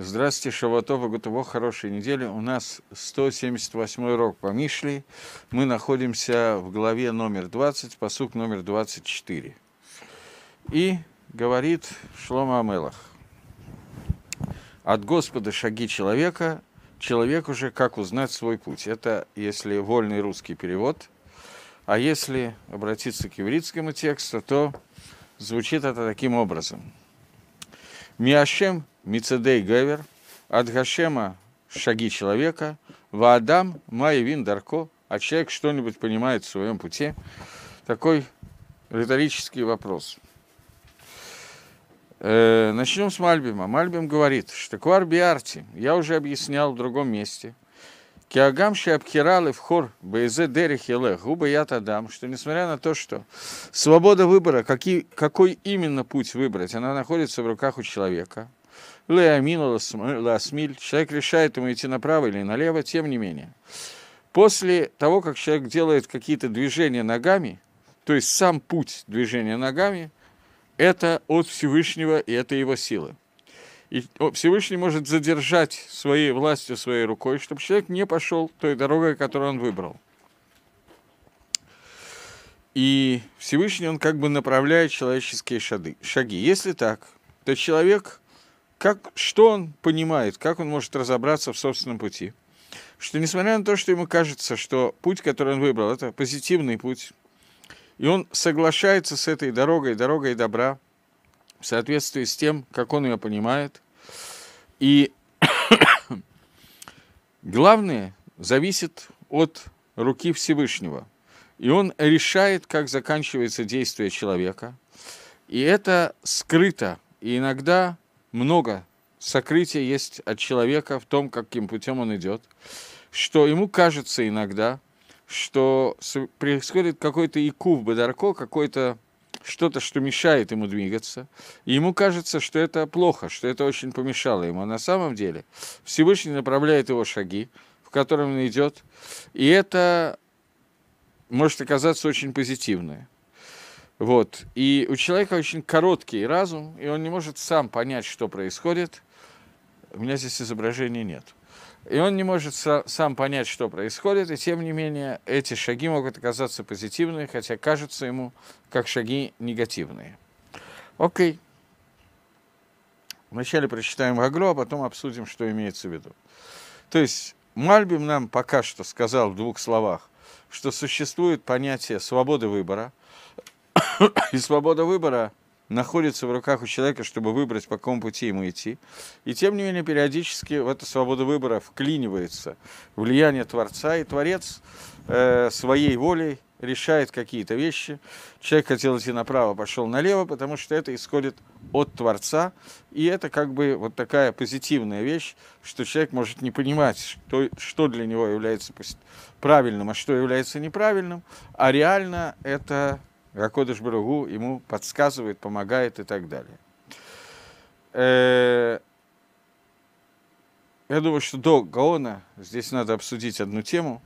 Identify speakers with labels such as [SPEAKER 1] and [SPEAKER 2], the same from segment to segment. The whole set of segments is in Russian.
[SPEAKER 1] Здравствуйте, Шаватова. и Гутово, хорошей недели. У нас 178 урок по Мишли. Мы находимся в главе номер 20, посук номер 24. И говорит Шлома Амелах. От Господа шаги человека, человек уже как узнать свой путь. Это если вольный русский перевод. А если обратиться к еврейскому тексту, то звучит это таким образом. Миашем Мицедей Гевер, от Гашема шаги человека, Ваадам Майвин Дарко, а человек что-нибудь понимает в своем пути. Такой риторический вопрос. Э, начнем с Мальбима. Мальбим говорит, что Квар Биарти, я уже объяснял в другом месте, Киагам Шиабхиралы в хор Бейзе Дерихеле, губа я тадам, что несмотря на то, что свобода выбора, какие, какой именно путь выбрать, она находится в руках у человека – Леомину Ласмиль. Человек решает ему идти направо или налево, тем не менее. После того, как человек делает какие-то движения ногами, то есть сам путь движения ногами, это от Всевышнего и это его сила. И Всевышний может задержать своей властью, своей рукой, чтобы человек не пошел той дорогой, которую он выбрал. И Всевышний, он как бы направляет человеческие шаги. Если так, то человек как, что он понимает, как он может разобраться в собственном пути. Что несмотря на то, что ему кажется, что путь, который он выбрал, это позитивный путь, и он соглашается с этой дорогой, дорогой добра, в соответствии с тем, как он ее понимает. И главное зависит от руки Всевышнего. И он решает, как заканчивается действие человека. И это скрыто. И иногда много сокрытия есть от человека в том, каким путем он идет, что ему кажется иногда, что происходит какой-то ику в Бадарко, какой-то что-то, что мешает ему двигаться. И ему кажется, что это плохо, что это очень помешало ему. А на самом деле Всевышний направляет его шаги, в котором он идет. И это может оказаться очень позитивное. Вот. И у человека очень короткий разум, и он не может сам понять, что происходит. У меня здесь изображений нет. И он не может са- сам понять, что происходит, и тем не менее эти шаги могут оказаться позитивными, хотя кажутся ему как шаги негативные. Окей. Вначале прочитаем Гаглю, а потом обсудим, что имеется в виду. То есть Мальбим нам пока что сказал в двух словах, что существует понятие свободы выбора – И свобода выбора находится в руках у человека, чтобы выбрать, по какому пути ему идти. И тем не менее, периодически в эту свободу выбора вклинивается влияние Творца, и Творец э, своей волей решает какие-то вещи. Человек хотел идти направо, пошел налево, потому что это исходит от Творца. И это как бы вот такая позитивная вещь, что человек может не понимать, что, что для него является правильным, а что является неправильным. А реально это Ракодыш Барагу ему подсказывает, помогает и так далее. Э, я думаю, что до Гаона здесь надо обсудить одну тему.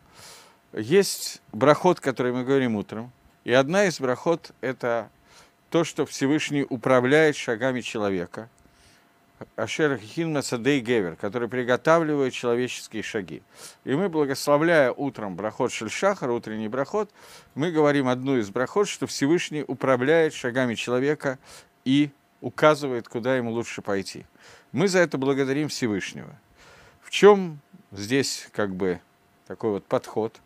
[SPEAKER 1] Есть брахот, который мы говорим утром, и одна из брахот – это то, что Всевышний управляет шагами человека – Ашер Хинмаса Садей Гевер, который приготавливает человеческие шаги. И мы, благословляя утром брахот Шельшахар, утренний брахот, мы говорим одну из брахот, что Всевышний управляет шагами человека и указывает, куда ему лучше пойти. Мы за это благодарим Всевышнего. В чем здесь как бы такой вот подход?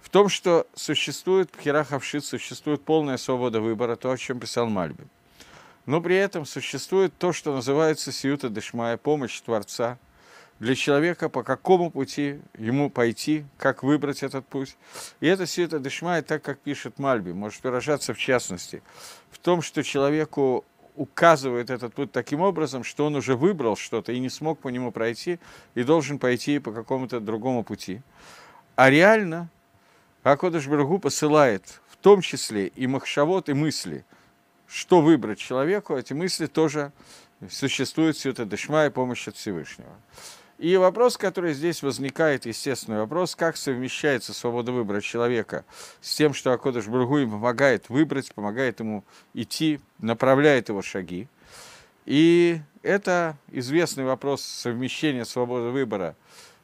[SPEAKER 1] В том, что существует, в Хираховшит существует полная свобода выбора, то, о чем писал Мальбин. Но при этом существует то, что называется сиюта дышмая, помощь Творца для человека, по какому пути ему пойти, как выбрать этот путь. И это сиюта дышмая, так как пишет Мальби, может выражаться в частности в том, что человеку указывает этот путь таким образом, что он уже выбрал что-то и не смог по нему пройти, и должен пойти по какому-то другому пути. А реально Акодыш Баргу посылает в том числе и махшавод, и мысли – что выбрать человеку, эти мысли тоже существуют Сюта Дешма и помощь от Всевышнего. И вопрос, который здесь возникает, естественный вопрос, как совмещается свобода выбора человека с тем, что Акодыш Бургу им помогает выбрать, помогает ему идти, направляет его шаги. И это известный вопрос совмещения свободы выбора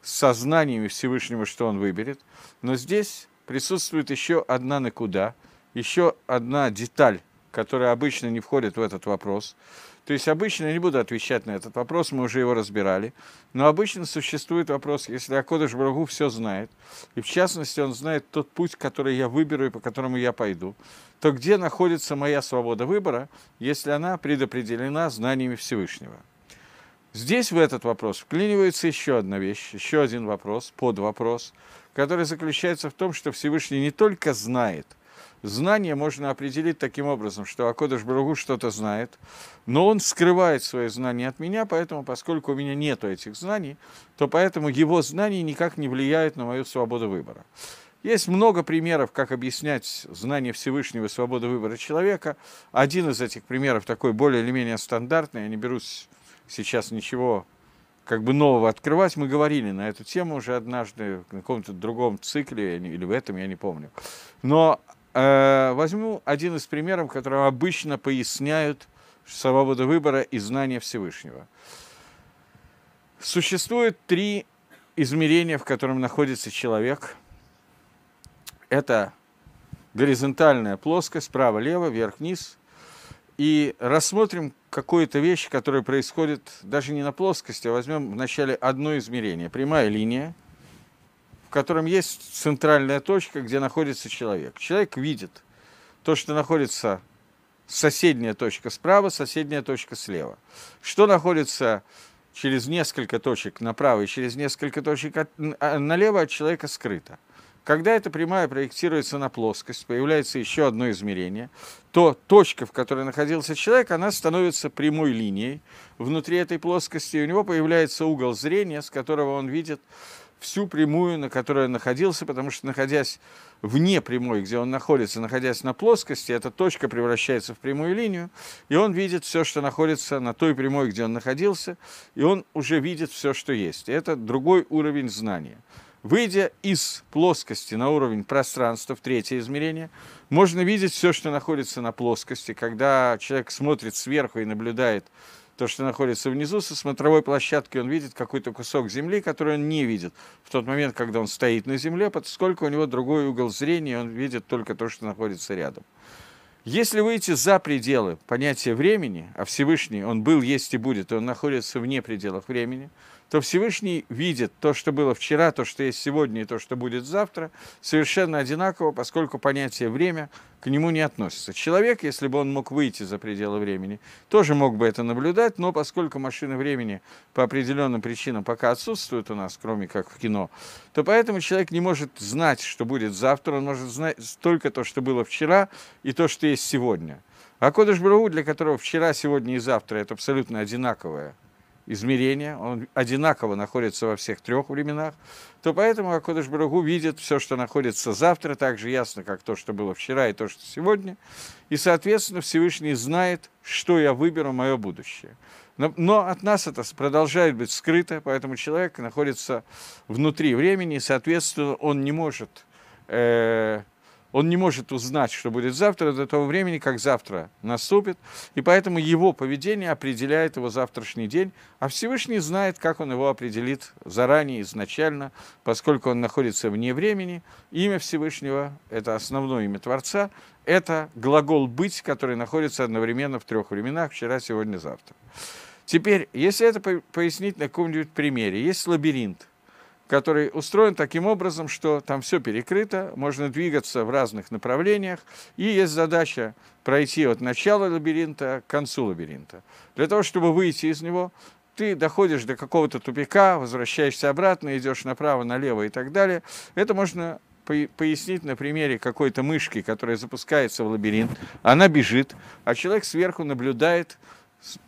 [SPEAKER 1] с сознанием Всевышнего, что он выберет. Но здесь присутствует еще одна накуда, еще одна деталь которые обычно не входят в этот вопрос. То есть обычно, я не буду отвечать на этот вопрос, мы уже его разбирали, но обычно существует вопрос, если Акодыш Брагу все знает, и в частности он знает тот путь, который я выберу и по которому я пойду, то где находится моя свобода выбора, если она предопределена знаниями Всевышнего? Здесь в этот вопрос вклинивается еще одна вещь, еще один вопрос, под вопрос, который заключается в том, что Всевышний не только знает – Знание можно определить таким образом, что Акодыш Бругу что-то знает, но он скрывает свои знания от меня, поэтому, поскольку у меня нет этих знаний, то поэтому его знания никак не влияют на мою свободу выбора. Есть много примеров, как объяснять знание Всевышнего и свободу выбора человека. Один из этих примеров такой более или менее стандартный, я не берусь сейчас ничего как бы нового открывать. Мы говорили на эту тему уже однажды на каком-то другом цикле или в этом, я не помню. Но Э, возьму один из примеров, которым обычно поясняют свободу выбора и знание Всевышнего. Существует три измерения, в котором находится человек. Это горизонтальная плоскость, право-лево, вверх-вниз. И рассмотрим какую-то вещь, которая происходит даже не на плоскости, а возьмем вначале одно измерение, прямая линия – котором есть центральная точка, где находится человек. Человек видит то, что находится соседняя точка справа, соседняя точка слева. Что находится через несколько точек направо и через несколько точек от, а, налево от человека скрыто. Когда эта прямая проектируется на плоскость, появляется еще одно измерение, то точка, в которой находился человек, она становится прямой линией внутри этой плоскости, и у него появляется угол зрения, с которого он видит всю прямую, на которой он находился, потому что, находясь вне прямой, где он находится, находясь на плоскости, эта точка превращается в прямую линию, и он видит все, что находится на той прямой, где он находился, и он уже видит все, что есть. И это другой уровень знания. Выйдя из плоскости на уровень пространства, в третье измерение, можно видеть все, что находится на плоскости. Когда человек смотрит сверху и наблюдает то, что находится внизу, со смотровой площадки он видит какой-то кусок земли, который он не видит в тот момент, когда он стоит на земле, поскольку у него другой угол зрения, он видит только то, что находится рядом. Если выйти за пределы понятия времени, а Всевышний, он был, есть и будет, и он находится вне пределов времени, то Всевышний видит то, что было вчера, то, что есть сегодня и то, что будет завтра, совершенно одинаково, поскольку понятие «время» к нему не относится. Человек, если бы он мог выйти за пределы времени, тоже мог бы это наблюдать, но поскольку машины времени по определенным причинам пока отсутствуют у нас, кроме как в кино, то поэтому человек не может знать, что будет завтра, он может знать только то, что было вчера и то, что есть сегодня. А Кодыш Брау, для которого вчера, сегодня и завтра это абсолютно одинаковое измерения, он одинаково находится во всех трех временах, то поэтому Акодыш Барагу видит все, что находится завтра, так же ясно, как то, что было вчера и то, что сегодня. И, соответственно, Всевышний знает, что я выберу мое будущее. Но, но от нас это продолжает быть скрыто, поэтому человек находится внутри времени, и, соответственно, он не может э, он не может узнать, что будет завтра до того времени, как завтра наступит. И поэтому его поведение определяет его завтрашний день. А Всевышний знает, как он его определит заранее, изначально, поскольку он находится вне времени. Имя Всевышнего – это основное имя Творца. Это глагол «быть», который находится одновременно в трех временах – вчера, сегодня, завтра. Теперь, если это пояснить на каком-нибудь примере, есть лабиринт который устроен таким образом, что там все перекрыто, можно двигаться в разных направлениях, и есть задача пройти от начала лабиринта к концу лабиринта. Для того, чтобы выйти из него, ты доходишь до какого-то тупика, возвращаешься обратно, идешь направо, налево и так далее. Это можно пояснить на примере какой-то мышки, которая запускается в лабиринт, она бежит, а человек сверху наблюдает,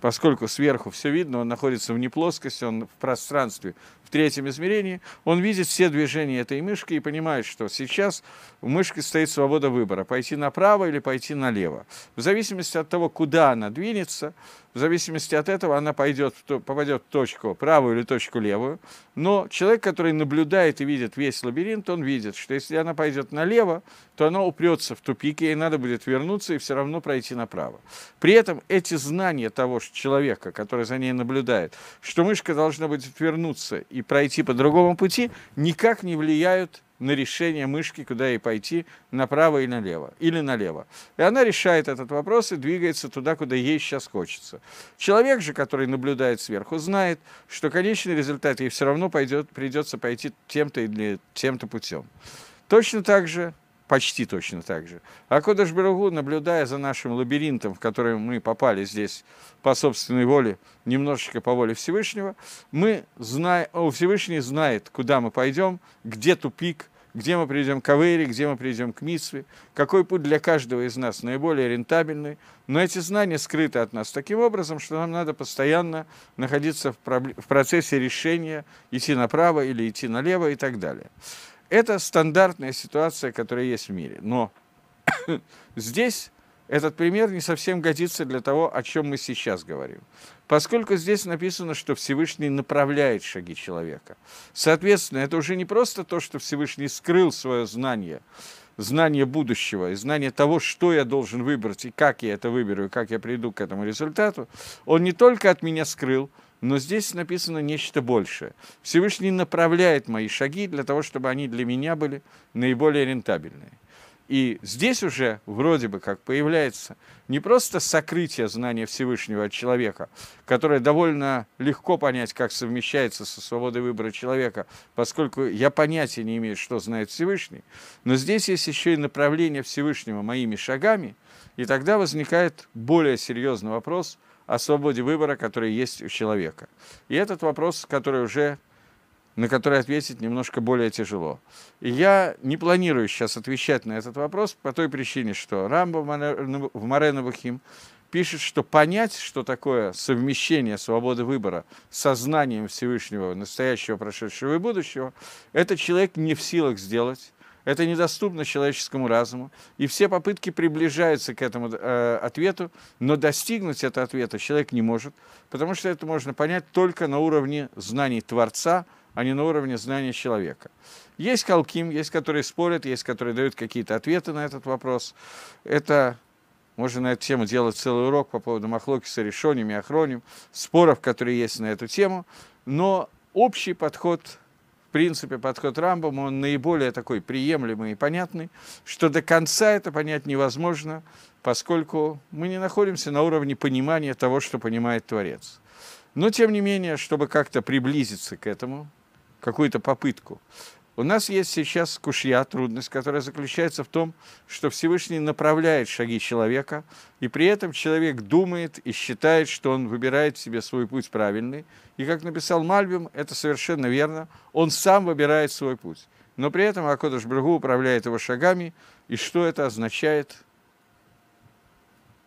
[SPEAKER 1] поскольку сверху все видно, он находится вне плоскости, он в пространстве, в третьем измерении, он видит все движения этой мышки и понимает, что сейчас у мышки стоит свобода выбора, пойти направо или пойти налево. В зависимости от того, куда она двинется, в зависимости от этого она пойдет, попадет в точку правую или точку левую. Но человек, который наблюдает и видит весь лабиринт, он видит, что если она пойдет налево, то она упрется в тупике, и ей надо будет вернуться и все равно пройти направо. При этом эти знания того же человека, который за ней наблюдает, что мышка должна будет вернуться и пройти по другому пути, никак не влияют на решение мышки, куда ей пойти, направо или налево, или налево. И она решает этот вопрос и двигается туда, куда ей сейчас хочется. Человек же, который наблюдает сверху, знает, что конечный результат ей все равно пойдет, придется пойти тем-то или тем-то путем. Точно так же почти точно так же. А Кодыш Барагу, наблюдая за нашим лабиринтом, в который мы попали здесь по собственной воле, немножечко по воле Всевышнего, мы знаем, Всевышний знает, куда мы пойдем, где тупик, где мы придем к Авере, где мы придем к Мисве, какой путь для каждого из нас наиболее рентабельный. Но эти знания скрыты от нас таким образом, что нам надо постоянно находиться в, в процессе решения, идти направо или идти налево и так далее. Это стандартная ситуация, которая есть в мире. Но здесь этот пример не совсем годится для того, о чем мы сейчас говорим. Поскольку здесь написано, что Всевышний направляет шаги человека. Соответственно, это уже не просто то, что Всевышний скрыл свое знание, знание будущего и знание того, что я должен выбрать и как я это выберу, и как я приду к этому результату, он не только от меня скрыл, но здесь написано нечто большее. Всевышний направляет мои шаги для того, чтобы они для меня были наиболее рентабельные. И здесь уже вроде бы как появляется не просто сокрытие знания Всевышнего от человека, которое довольно легко понять, как совмещается со свободой выбора человека, поскольку я понятия не имею, что знает Всевышний, но здесь есть еще и направление Всевышнего моими шагами, и тогда возникает более серьезный вопрос о свободе выбора, который есть у человека. И этот вопрос, который уже на который ответить немножко более тяжело. И я не планирую сейчас отвечать на этот вопрос по той причине, что Рамбо в Морено Бахим пишет, что понять, что такое совмещение свободы выбора с знанием Всевышнего, настоящего, прошедшего и будущего, это человек не в силах сделать. Это недоступно человеческому разуму. И все попытки приближаются к этому э, ответу, но достигнуть этого ответа человек не может, потому что это можно понять только на уровне знаний Творца – а не на уровне знания человека. Есть колким, есть которые спорят, есть которые дают какие-то ответы на этот вопрос. Это можно на эту тему делать целый урок по поводу Махлокиса, Решоним и охроним споров, которые есть на эту тему. Но общий подход, в принципе, подход Рамбама, он наиболее такой приемлемый и понятный, что до конца это понять невозможно, поскольку мы не находимся на уровне понимания того, что понимает Творец. Но, тем не менее, чтобы как-то приблизиться к этому, какую-то попытку. У нас есть сейчас кушья, трудность, которая заключается в том, что Всевышний направляет шаги человека, и при этом человек думает и считает, что он выбирает себе свой путь правильный. И как написал Мальбим, это совершенно верно, он сам выбирает свой путь. Но при этом Акодыш Брагу управляет его шагами, и что это означает?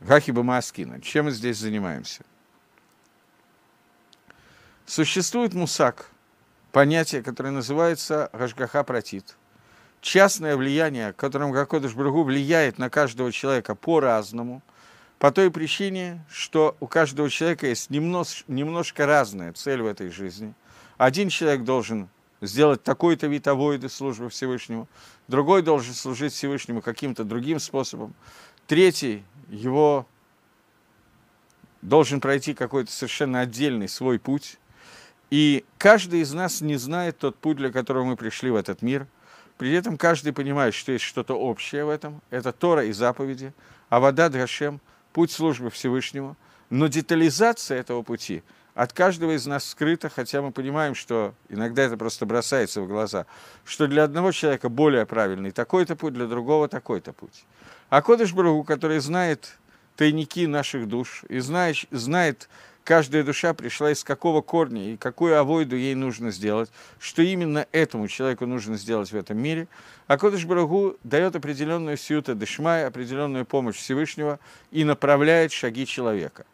[SPEAKER 1] Гахиба Маскина. Чем мы здесь занимаемся? Существует мусак – понятие, которое называется Рашгаха Протит. Частное влияние, которым Гакодыш Брагу влияет на каждого человека по-разному, по той причине, что у каждого человека есть немнож, немножко разная цель в этой жизни. Один человек должен сделать такой-то вид авоиды службы Всевышнему, другой должен служить Всевышнему каким-то другим способом, третий его должен пройти какой-то совершенно отдельный свой путь, и каждый из нас не знает тот путь, для которого мы пришли в этот мир. При этом каждый понимает, что есть что-то общее в этом. Это Тора и заповеди, а вода Драшем, путь службы Всевышнему. Но детализация этого пути от каждого из нас скрыта, хотя мы понимаем, что иногда это просто бросается в глаза, что для одного человека более правильный такой-то путь, для другого такой-то путь. А Кодыш Брагу, который знает тайники наших душ и знает, знает каждая душа пришла из какого корня и какую авойду ей нужно сделать, что именно этому человеку нужно сделать в этом мире. А Кодыш Барагу дает определенную сиюта дышмай, определенную помощь Всевышнего и направляет шаги человека.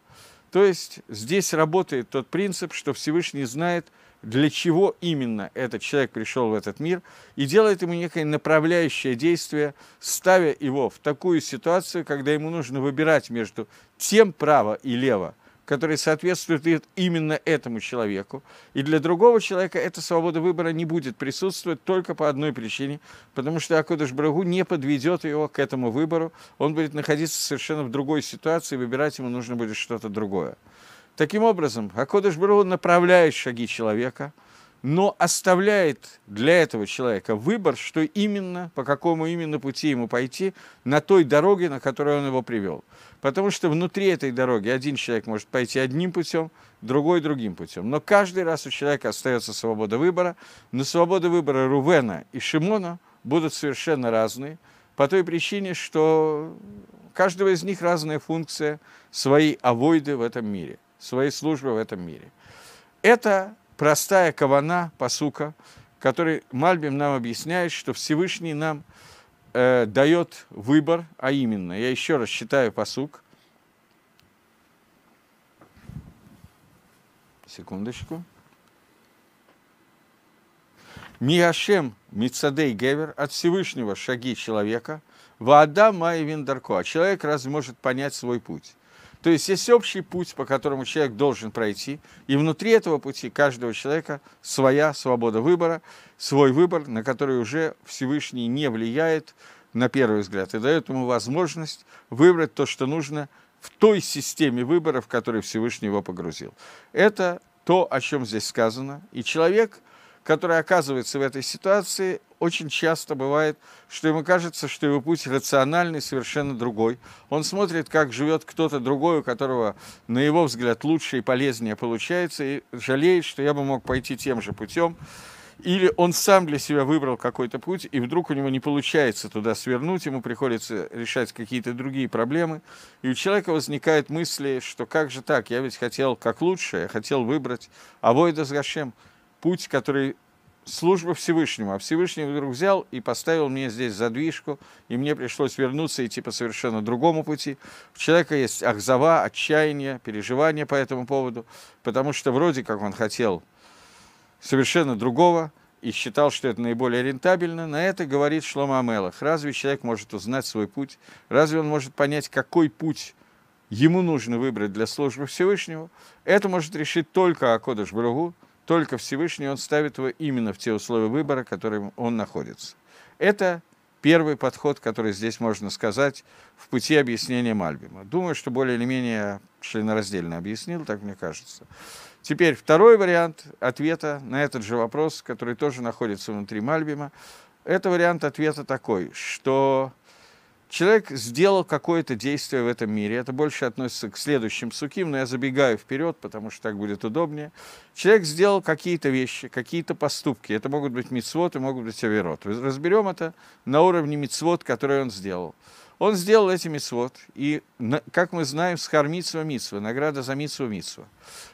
[SPEAKER 1] То есть здесь работает тот принцип, что Всевышний знает, для чего именно этот человек пришел в этот мир, и делает ему некое направляющее действие, ставя его в такую ситуацию, когда ему нужно выбирать между тем право и лево – которые соответствуют именно этому человеку. И для другого человека эта свобода выбора не будет присутствовать только по одной причине, потому что Акодыш Брагу не подведет его к этому выбору, он будет находиться совершенно в другой ситуации, выбирать ему нужно будет что-то другое. Таким образом, Акодыш Брагу направляет шаги человека – но оставляет для этого человека выбор, что именно, по какому именно пути ему пойти на той дороге, на которую он его привел. Потому что внутри этой дороги один человек может пойти одним путем, другой другим путем. Но каждый раз у человека остается свобода выбора, но свобода выбора Рувена и Шимона будут совершенно разные, по той причине, что у каждого из них разная функция, свои авойды в этом мире, свои службы в этом мире. Это простая кавана, посука, который Мальбим нам объясняет, что Всевышний нам э, дает выбор, а именно, я еще раз считаю посук. Секундочку. Миашем Мицадей Гевер от Всевышнего шаги человека, вода Майя Виндарко, а человек разве может понять свой путь? То есть есть общий путь, по которому человек должен пройти, и внутри этого пути каждого человека своя свобода выбора, свой выбор, на который уже Всевышний не влияет на первый взгляд, и дает ему возможность выбрать то, что нужно в той системе выбора, в которой Всевышний его погрузил. Это то, о чем здесь сказано. И человек – который оказывается в этой ситуации, очень часто бывает, что ему кажется, что его путь рациональный, совершенно другой. Он смотрит, как живет кто-то другой, у которого, на его взгляд, лучше и полезнее получается, и жалеет, что я бы мог пойти тем же путем. Или он сам для себя выбрал какой-то путь, и вдруг у него не получается туда свернуть, ему приходится решать какие-то другие проблемы. И у человека возникают мысли, что как же так, я ведь хотел как лучше, я хотел выбрать, а войда с Гошем – путь, который служба Всевышнему. А Всевышний вдруг взял и поставил мне здесь задвижку, и мне пришлось вернуться и идти по совершенно другому пути. У человека есть ахзава, отчаяние, переживания по этому поводу, потому что вроде как он хотел совершенно другого и считал, что это наиболее рентабельно, на это говорит Шлома Амелах. Разве человек может узнать свой путь? Разве он может понять, какой путь ему нужно выбрать для службы Всевышнего? Это может решить только Акодыш Бругу, только Всевышний он ставит его именно в те условия выбора, в которых он находится. Это первый подход, который здесь можно сказать в пути объяснения Мальбима. Думаю, что более или менее членораздельно объяснил, так мне кажется. Теперь второй вариант ответа на этот же вопрос, который тоже находится внутри Мальбима. Это вариант ответа такой, что Человек сделал какое-то действие в этом мире. Это больше относится к следующим суким, но я забегаю вперед, потому что так будет удобнее. Человек сделал какие-то вещи, какие-то поступки. Это могут быть мицвоты, могут быть аверот. Разберем это на уровне мицвот, который он сделал. Он сделал эти мицвод, и, как мы знаем, с хармитсва мицва, награда за мицву мицва.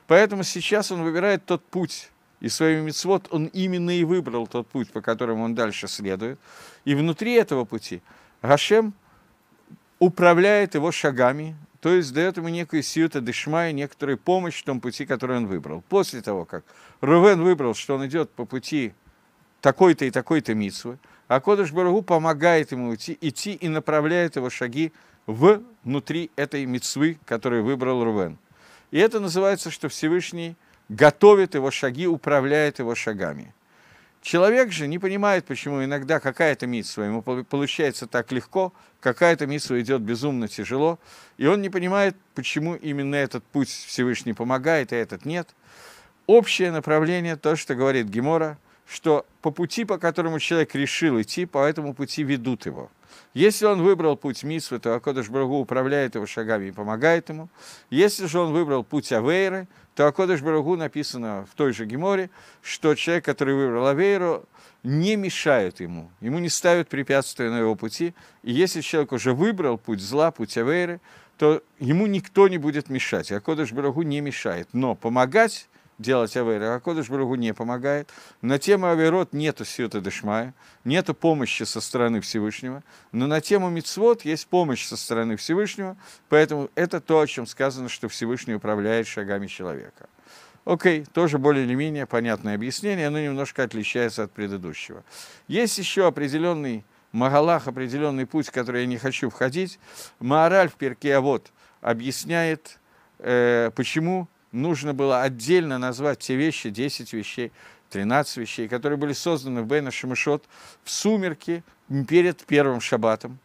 [SPEAKER 1] Поэтому сейчас он выбирает тот путь, и своими мицвод он именно и выбрал тот путь, по которому он дальше следует. И внутри этого пути Гашем – управляет его шагами, то есть дает ему некую сиюта дышма и некоторую помощь в том пути, который он выбрал. После того, как Рувен выбрал, что он идет по пути такой-то и такой-то митсвы, а Кодыш Барагу помогает ему идти, идти и направляет его шаги внутри этой митсвы, которую выбрал Рувен. И это называется, что Всевышний готовит его шаги, управляет его шагами – Человек же не понимает, почему иногда какая-то митсва ему получается так легко, какая-то митсва идет безумно тяжело, и он не понимает, почему именно этот путь Всевышний помогает, а этот нет. Общее направление, то, что говорит Гемора, что по пути, по которому человек решил идти, по этому пути ведут его – если он выбрал путь Мисвы, то Акодыш Брагу управляет его шагами и помогает ему. Если же он выбрал путь Авейры, то Акодыш Брагу написано в той же Геморе, что человек, который выбрал Авейру, не мешает ему, ему не ставят препятствия на его пути. И если человек уже выбрал путь зла, путь Авейры, то ему никто не будет мешать. Акодыш Брагу не мешает. Но помогать делать Авера. А Кодыш Барагу не помогает. На тему Аверот нету Сьюта Дышмая, нету помощи со стороны Всевышнего. Но на тему Мицвод есть помощь со стороны Всевышнего. Поэтому это то, о чем сказано, что Всевышний управляет шагами человека. Окей, okay, тоже более или менее понятное объяснение, оно немножко отличается от предыдущего. Есть еще определенный Магалах, определенный путь, в который я не хочу входить. Маораль в Перке, а вот объясняет, э, почему нужно было отдельно назвать те вещи, 10 вещей, 13 вещей, которые были созданы в Бейна Шамишот в сумерки перед первым шаббатом.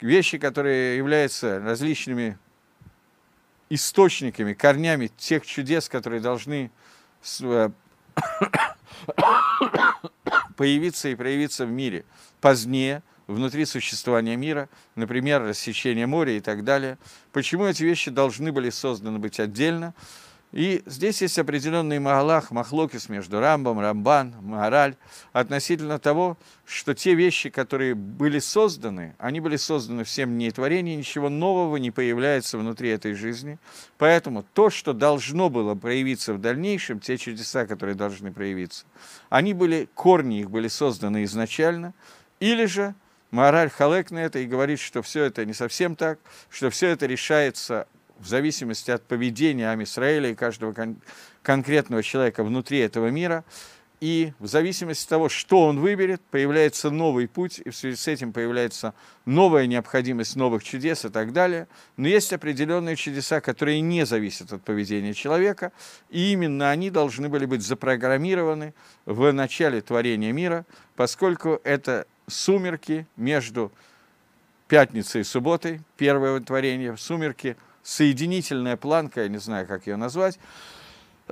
[SPEAKER 1] Вещи, которые являются различными источниками, корнями тех чудес, которые должны э, появиться и проявиться в мире позднее, внутри существования мира, например, рассечение моря и так далее. Почему эти вещи должны были созданы быть отдельно? И здесь есть определенный Магалах, Махлокис между Рамбом, Рамбан, Магараль относительно того, что те вещи, которые были созданы, они были созданы всем не творения, ничего нового не появляется внутри этой жизни. Поэтому то, что должно было проявиться в дальнейшем, те чудеса, которые должны проявиться, они были, корни их были созданы изначально, или же Мораль Халек на это и говорит, что все это не совсем так, что все это решается в зависимости от поведения Амисраэля и каждого кон конкретного человека внутри этого мира. И в зависимости от того, что он выберет, появляется новый путь, и в связи с этим появляется новая необходимость новых чудес и так далее. Но есть определенные чудеса, которые не зависят от поведения человека, и именно они должны были быть запрограммированы в начале творения мира, поскольку это сумерки между пятницей и субботой, первое творение, сумерки – соединительная планка, я не знаю, как ее назвать,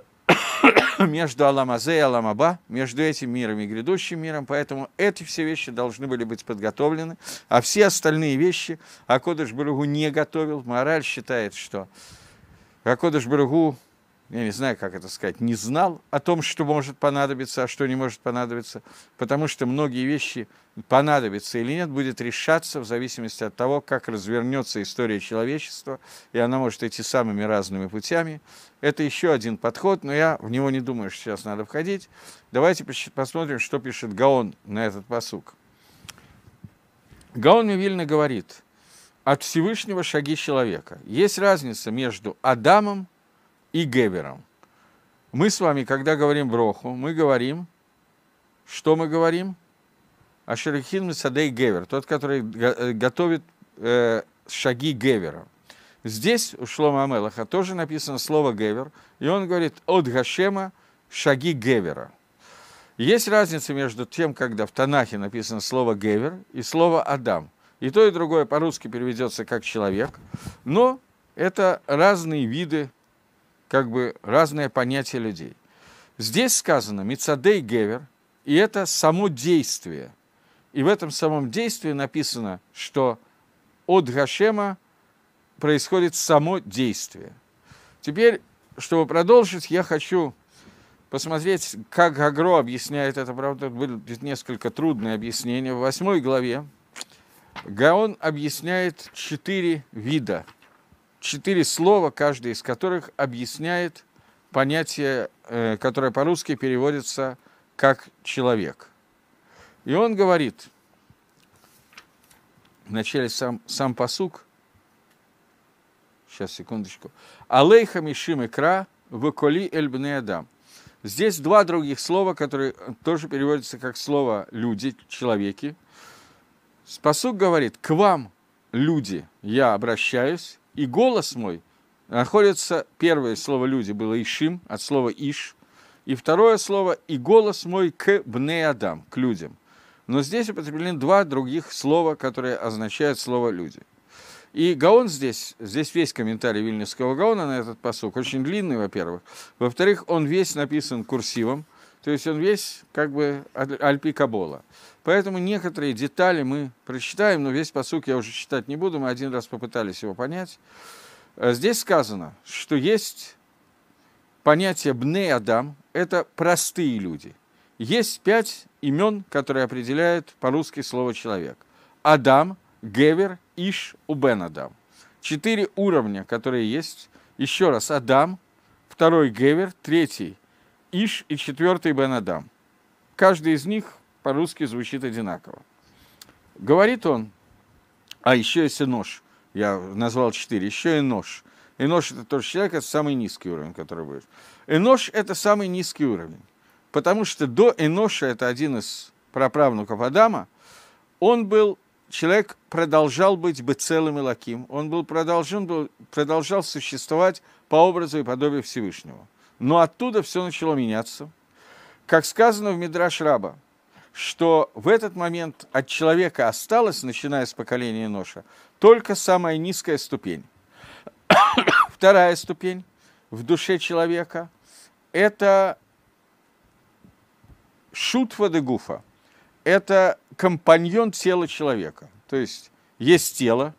[SPEAKER 1] между Аламазе и Аламаба, между этим миром и грядущим миром. Поэтому эти все вещи должны были быть подготовлены. А все остальные вещи Акодыш Баругу не готовил. Мораль считает, что Акодыш Баругу я не знаю, как это сказать, не знал о том, что может понадобиться, а что не может понадобиться, потому что многие вещи понадобятся или нет, будет решаться в зависимости от того, как развернется история человечества, и она может идти самыми разными путями. Это еще один подход, но я в него не думаю, что сейчас надо входить. Давайте посмотрим, что пишет Гаон на этот посук. Гаон Мивильна говорит, от Всевышнего шаги человека. Есть разница между Адамом и Гевером. Мы с вами, когда говорим броху, мы говорим, что мы говорим? Ашерихин Садей Гевер, тот, который э, готовит э, шаги Гевера. Здесь у Шлома Амелаха тоже написано слово «гевер», и он говорит «от Гашема шаги гевера». Есть разница между тем, когда в Танахе написано слово «гевер» и слово «адам». И то, и другое по-русски переведется как «человек», но это разные виды как бы разное понятие людей. Здесь сказано «Мицадей Гевер», и это само действие. И в этом самом действии написано, что от Гашема происходит само действие. Теперь, чтобы продолжить, я хочу посмотреть, как Гагро объясняет это. Правда, будет несколько трудное объяснение. В восьмой главе Гаон объясняет четыре вида – четыре слова, каждое из которых объясняет понятие, э, которое по-русски переводится как «человек». И он говорит, вначале сам, сам посук, сейчас, секундочку, «Алейха мишим икра выколи эльбне адам». Здесь два других слова, которые тоже переводятся как слово «люди», «человеки». Спасук говорит, к вам, люди, я обращаюсь, и голос мой находится, первое слово «люди» было «ишим», от слова «иш», и второе слово «и голос мой к бне Адам», к людям. Но здесь употреблены два других слова, которые означают слово «люди». И Гаон здесь, здесь весь комментарий Вильнюсского Гаона на этот посук, очень длинный, во-первых. Во-вторых, он весь написан курсивом, то есть он весь как бы Альпи Кабола. Поэтому некоторые детали мы прочитаем, но весь посук я уже читать не буду, мы один раз попытались его понять. Э, здесь сказано, что есть понятие «бне Адам» – это простые люди. Есть пять имен, которые определяют по-русски слово «человек». Адам, Гевер, Иш, Убен Адам. Четыре уровня, которые есть. Еще раз, Адам, второй Гевер, третий Иш и четвертый Бен Адам. Каждый из них по-русски звучит одинаково. Говорит он, а еще если нож, я назвал четыре, еще и нож. И нож это тоже человек, это самый низкий уровень, который будет. И нож это самый низкий уровень. Потому что до Эноша, это один из праправнуков Адама, он был, человек продолжал быть бы целым и лаким, он был продолжен, был, продолжал существовать по образу и подобию Всевышнего. Но оттуда все начало меняться. Как сказано в Мидраш Раба, что в этот момент от человека осталось, начиная с поколения Ноша, только самая низкая ступень. Вторая ступень в душе человека – это шутва де гуфа, это компаньон тела человека. То есть есть тело,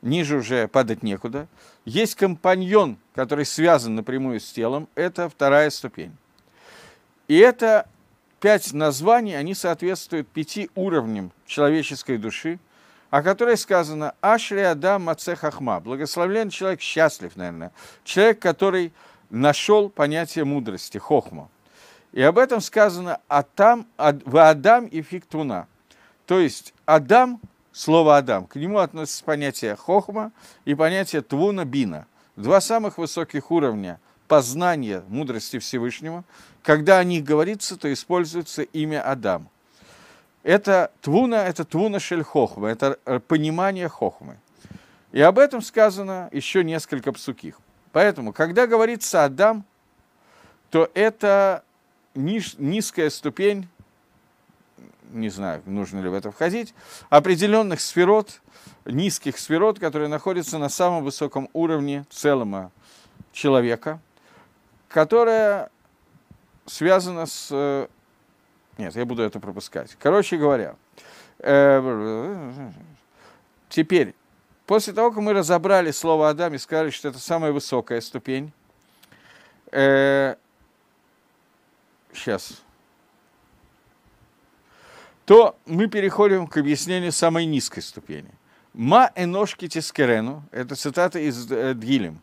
[SPEAKER 1] ниже уже падать некуда. Есть компаньон, который связан напрямую с телом, это вторая ступень. И это пять названий, они соответствуют пяти уровням человеческой души, о которой сказано «Ашри Адам Маце Хахма» – благословлен человек, счастлив, наверное, человек, который нашел понятие мудрости, хохма. И об этом сказано «Атам, ад, в Адам и Фиктуна». То есть Адам, слово Адам, к нему относится понятие хохма и понятие твуна бина. Два самых высоких уровня – познания мудрости Всевышнего, когда о них говорится, то используется имя Адам. Это твуна, это твуна шель хохма, это э, понимание хохмы. И об этом сказано еще несколько псуких. Поэтому, когда говорится Адам, то это низ низкая ступень, не знаю, нужно ли в это входить, определенных сферот, низких сферот, которые находятся на самом высоком уровне целого человека – которая связана с... Э, нет, я буду это пропускать. Короче говоря, э, теперь, после того, как мы разобрали слово Адам и сказали, что это самая высокая ступень, сейчас, э, то мы переходим к объяснению самой низкой ступени. Ма эношки тискерену, это цитата из Дгилем,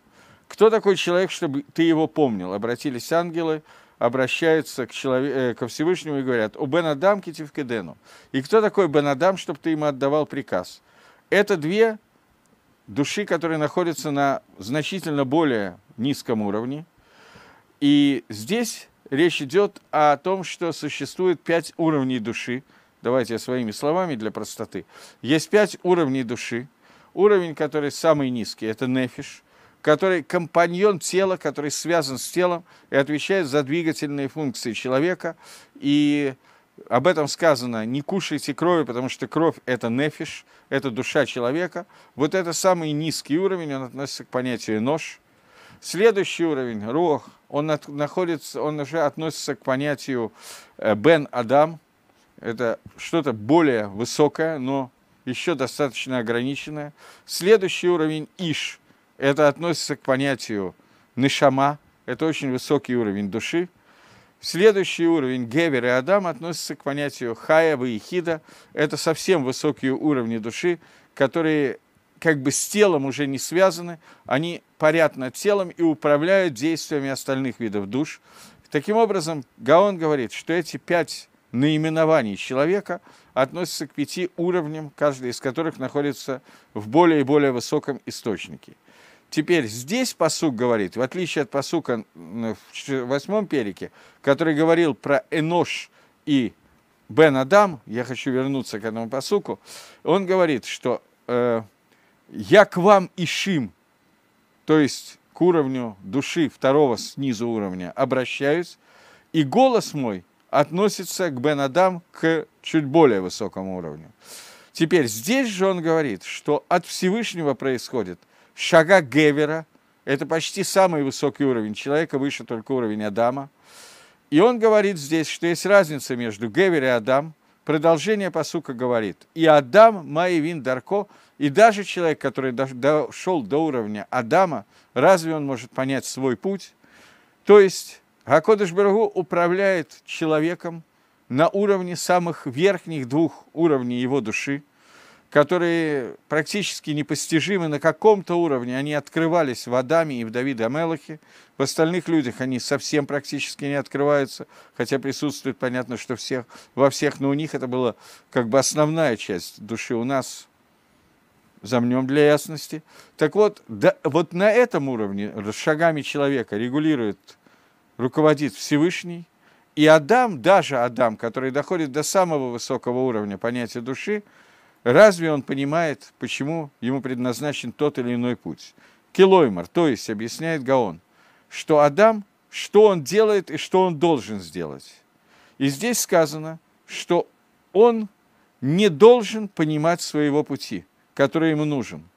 [SPEAKER 1] кто такой человек, чтобы ты его помнил? Обратились ангелы, обращаются к человек, э, ко Всевышнему и говорят, "У Бен Адам Кетивкедену». И кто такой Бен Адам, чтобы ты ему отдавал приказ? Это две души, которые находятся на значительно более низком уровне. И здесь речь идет о том, что существует пять уровней души. Давайте я своими словами для простоты. Есть пять уровней души. Уровень, который самый низкий, это нефиш – который компаньон тела, который связан с телом и отвечает за двигательные функции человека. И об этом сказано, не кушайте крови, потому что кровь – это нефиш, это душа человека. Вот это самый низкий уровень, он относится к понятию нож. Следующий уровень – рух, он, находится, он уже относится к понятию э, бен Адам. Это что-то более высокое, но еще достаточно ограниченное. Следующий уровень – иш – это относится к понятию нишама, это очень высокий уровень души. Следующий уровень Гевер и Адам относится к понятию Хаява и Хида. Это совсем высокие уровни души, которые как бы с телом уже не связаны, они парят над телом и управляют действиями остальных видов душ. Таким образом, Гаон говорит, что эти пять наименований человека относятся к пяти уровням, каждый из которых находится в более и более высоком источнике – Теперь здесь посук говорит, в отличие от посука в восьмом перике, который говорил про Энош и Бен Адам, я хочу вернуться к этому посуку, он говорит, что э, «я к вам ищим», то есть к уровню души второго снизу уровня обращаюсь, и голос мой относится к Бен Адам к чуть более высокому уровню. Теперь здесь же он говорит, что от Всевышнего происходит – шага Гевера, это почти самый высокий уровень человека, выше только уровень Адама. И он говорит здесь, что есть разница между Гевер и Адам. Продолжение посука говорит, и Адам Маевин Дарко, и даже человек, который дошел до уровня Адама, разве он может понять свой путь? То есть Гакодыш Барагу управляет человеком на уровне самых верхних двух уровней его души – которые практически непостижимы на каком-то уровне, они открывались в Адаме и в Давиде Амелахе, в остальных людях они совсем практически не открываются, хотя присутствует, понятно, что всех, во всех, но у них это была как бы основная часть души, у нас замнем для ясности. Так вот, да, вот на этом уровне шагами человека регулирует, руководит Всевышний, и Адам, даже Адам, который доходит до самого высокого уровня понятия души, Разве он понимает, почему ему предназначен тот или иной путь? Килоймар, то есть, объясняет Гаон, что Адам, что он делает и что он должен сделать. И здесь сказано, что он не должен понимать своего пути, который ему нужен.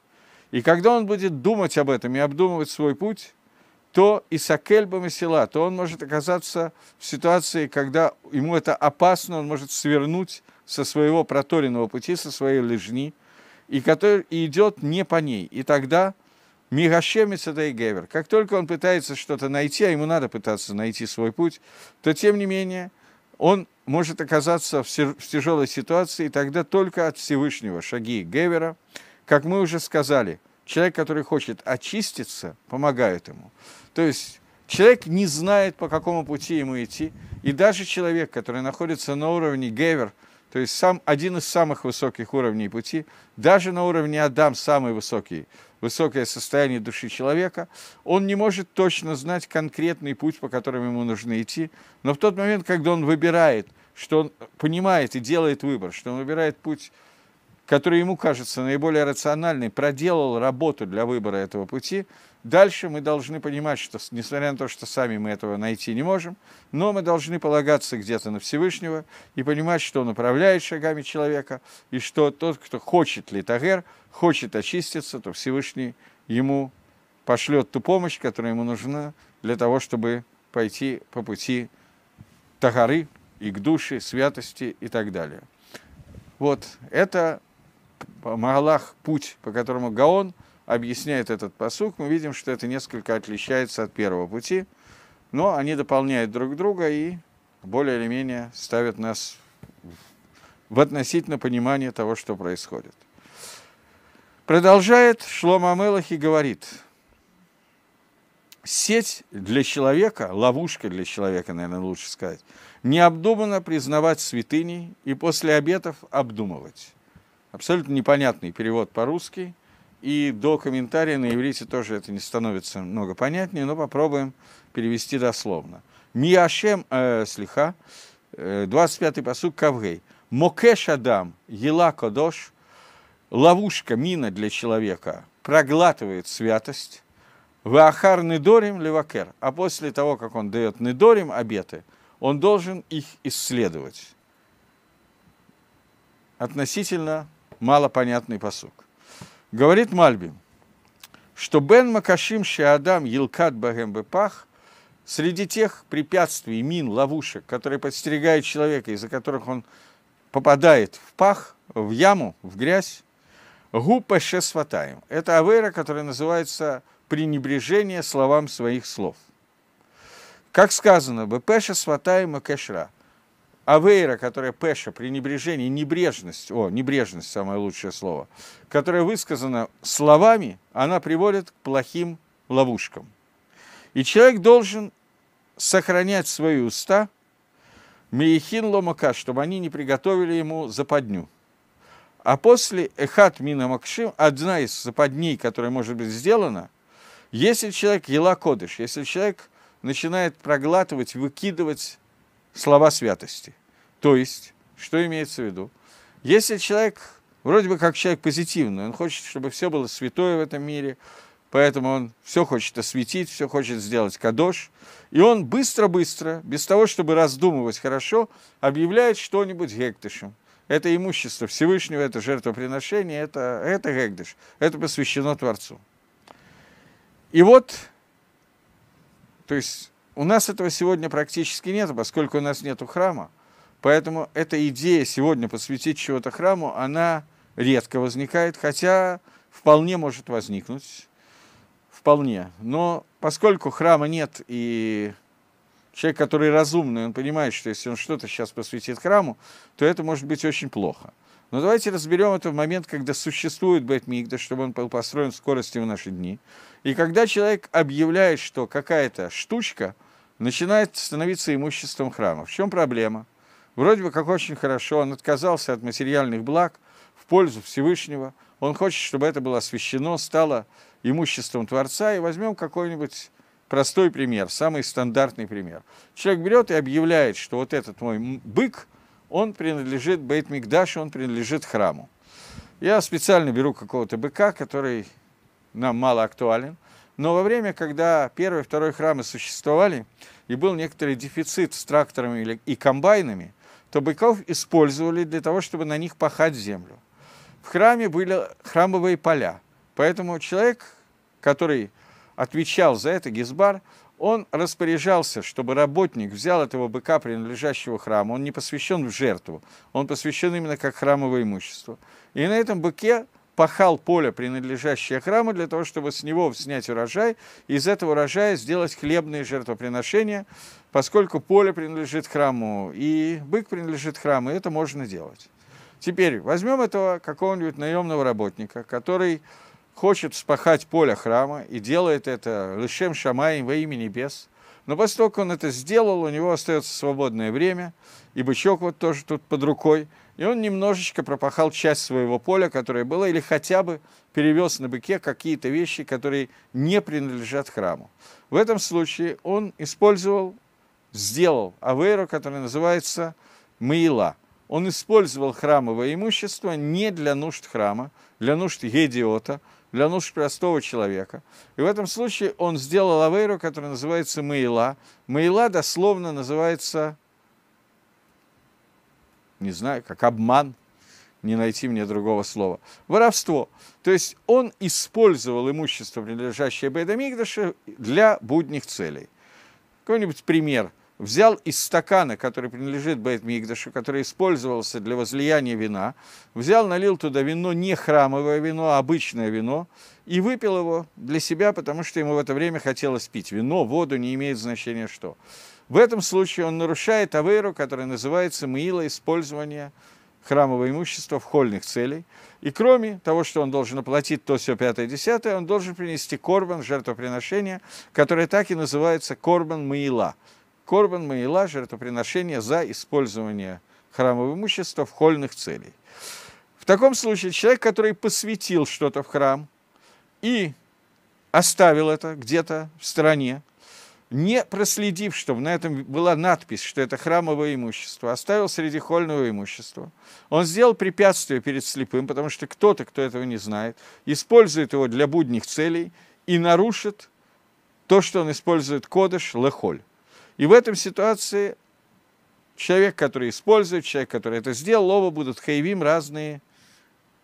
[SPEAKER 1] И когда он будет думать об этом и обдумывать свой путь, то и сакельбами села, то он может оказаться в ситуации, когда ему это опасно, он может свернуть со своего проторенного пути, со своей лыжни, и, который, идет не по ней. И тогда Мигашемец это и Гевер. Как только он пытается что-то найти, а ему надо пытаться найти свой путь, то тем не менее он может оказаться в, тяжелой ситуации, и тогда только от Всевышнего шаги Гевера. Как мы уже сказали, человек, который хочет очиститься, помогает ему. То есть человек не знает, по какому пути ему идти, и даже человек, который находится на уровне Гевер, то есть сам, один из самых высоких уровней пути, даже на уровне Адам самый высокий, высокое состояние души человека, он не может точно знать конкретный путь, по которому ему нужно идти, но в тот момент, когда он выбирает, что он понимает и делает выбор, что он выбирает путь, который ему кажется наиболее рациональный, проделал работу для выбора этого пути – Дальше мы должны понимать, что несмотря на то, что сами мы этого найти не можем, но мы должны полагаться где-то на Всевышнего и понимать, что он управляет шагами человека, и что тот, кто хочет литагер, хочет очиститься, то Всевышний ему пошлет ту помощь, которая ему нужна для того, чтобы пойти по пути тагары и к душе, святости и так далее. Вот это Магалах, путь, по которому Гаон – объясняет этот посук, мы видим, что это несколько отличается от первого пути, но они дополняют друг друга и более или менее ставят нас в относительно понимание того, что происходит. Продолжает Шлома Амелах и говорит, сеть для человека, ловушка для человека, наверное, лучше сказать, необдуманно признавать святыней и после обетов обдумывать. Абсолютно непонятный перевод по-русски – и до комментария на иврите тоже это не становится много понятнее, но попробуем перевести дословно. Мияшем э, слиха, 25-й э, посуд Кавгей. Мокеш Адам, Ела Кодош, ловушка, мина для человека, проглатывает святость. Ваахар Недорим Левакер. А после того, как он дает Недорим обеты, он должен их исследовать. Относительно малопонятный посук. Говорит Мальбим, что Бен Макашим Шиадам Елкат Багем Бепах среди тех препятствий, мин, ловушек, которые подстерегают человека, из-за которых он попадает в пах, в яму, в грязь, гупа шесватаем. Это авера, которая называется пренебрежение словам своих слов. Как сказано, бепеша сватаем и кешра – Авейра, которая пеша, пренебрежение, небрежность, о, небрежность самое лучшее слово, которая высказана словами, она приводит к плохим ловушкам. И человек должен сохранять свои уста, мейхин ломака, чтобы они не приготовили ему западню. А после эхат мина макшим, одна из западней, которая может быть сделана, если человек ела кодыш, если человек начинает проглатывать, выкидывать слова святости. То есть, что имеется в виду? Если человек, вроде бы как человек позитивный, он хочет, чтобы все было святое в этом мире, поэтому он все хочет осветить, все хочет сделать кадош, и он быстро-быстро, без того, чтобы раздумывать хорошо, объявляет что-нибудь гектышем. Это имущество Всевышнего, это жертвоприношение, это, это гектыш, это посвящено Творцу. И вот, то есть у нас этого сегодня практически нет, поскольку у нас нет храма. Поэтому эта идея сегодня посвятить чего-то храму, она редко возникает, хотя вполне может возникнуть. Вполне. Но поскольку храма нет и человек, который разумный, он понимает, что если он что-то сейчас посвятит храму, то это может быть очень плохо. Но давайте разберем это в момент, когда существует Бэтмигда, чтобы он был построен в скорости в наши дни. И когда человек объявляет, что какая-то штучка, начинает становиться имуществом храма. В чем проблема? Вроде бы как очень хорошо, он отказался от материальных благ в пользу Всевышнего, он хочет, чтобы это было освящено, стало имуществом Творца, и возьмем какой-нибудь простой пример, самый стандартный пример. Человек берет и объявляет, что вот этот мой бык, он принадлежит Бейт Мигдашу, он принадлежит храму. Я специально беру какого-то быка, который нам мало актуален, но во время, когда первый и второй храмы существовали, и был некоторый дефицит с тракторами и комбайнами, то быков использовали для того, чтобы на них пахать землю. В храме были храмовые поля, поэтому человек, который отвечал за это, Гизбар, он распоряжался, чтобы работник взял этого быка, принадлежащего храму. Он не посвящен в жертву, он посвящен именно как храмовое имущество. И на этом быке пахал поле, принадлежащее храму, для того, чтобы с него снять урожай, и из этого урожая сделать хлебные жертвоприношения, поскольку поле принадлежит храму, и бык принадлежит храму, и это можно делать. Теперь возьмем этого какого-нибудь наемного работника, который хочет спахать поле храма и делает это лишем шамаем во имя небес. Но поскольку он это сделал, у него остается свободное время, и бычок вот тоже тут под рукой – и он немножечко пропахал часть своего поля, которое было, или хотя бы перевез на быке какие-то вещи, которые не принадлежат храму. В этом случае он использовал, сделал авейру, которая называется маила. Он использовал храмовое имущество не для нужд храма, для нужд гедиота, для нужд простого человека. И в этом случае он сделал авейру, которая называется маила. Маила дословно называется не знаю, как обман, не найти мне другого слова. Воровство. То есть он использовал имущество, принадлежащее Бейдамигдаше, для будних целей. Какой-нибудь пример. Взял из стакана, который принадлежит бейт который использовался для возлияния вина, взял, налил туда вино, не храмовое вино, а обычное вино, и выпил его для себя, потому что ему в это время хотелось пить. Вино, воду, не имеет значения что. В этом случае он нарушает аверу, которая называется мыила использования храмового имущества в хольных целей. И кроме того, что он должен оплатить то, все, пятое, десятое, он должен принести корбан, жертвоприношение, которое так и называется корбан маила. Корбан маила – жертвоприношение за использование храмового имущества в хольных целей. В таком случае человек, который посвятил что-то в храм и оставил это где-то в стране, не проследив, чтобы на этом была надпись, что это храмовое имущество, оставил среди хольного имущества. Он сделал препятствие перед слепым, потому что кто-то, кто этого не знает, использует его для будних целей и нарушит то, что он использует кодыш, лехоль. И в этом ситуации человек, который использует, человек, который это сделал, оба будут хайвим разные –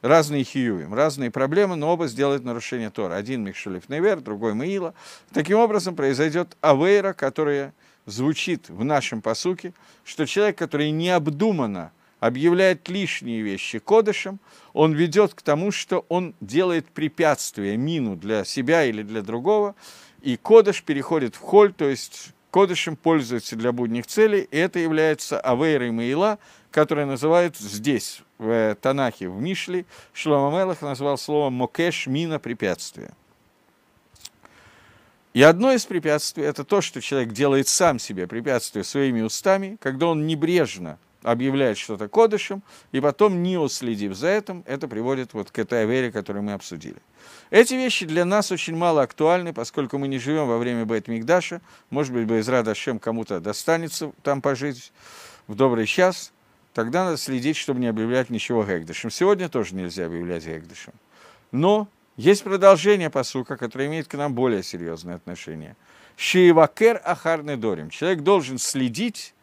[SPEAKER 1] разные хиюим, разные проблемы, но оба сделают нарушение Тора. Один Михшелев Невер, другой Маила. Таким образом произойдет авейра, которая звучит в нашем посуке, что человек, который необдуманно объявляет лишние вещи кодышем, он ведет к тому, что он делает препятствие, мину для себя или для другого, и кодыш переходит в холь, то есть кодышем пользуется для будних целей, и это является авейрой Маила, которая называют здесь, в э, Танахе, в Мишле, Мелах назвал словом «мокеш мина препятствия». И одно из препятствий – это то, что человек делает сам себе препятствие своими устами, когда он небрежно объявляет что-то кодышем, и потом, не уследив за этим, это приводит вот к этой авере, которую мы обсудили. Эти вещи для нас очень мало актуальны, поскольку мы не живем во время Бет-Мигдаша. Может быть, Байзра Дашем кому-то достанется там пожить в добрый час – тогда надо следить, чтобы не объявлять ничего Гэгдышем. Сегодня тоже нельзя объявлять Гэгдышем. Но есть продолжение посука, которое имеет к нам более серьезное отношение. Шиевакер Ахарны Дорим. Человек должен следить,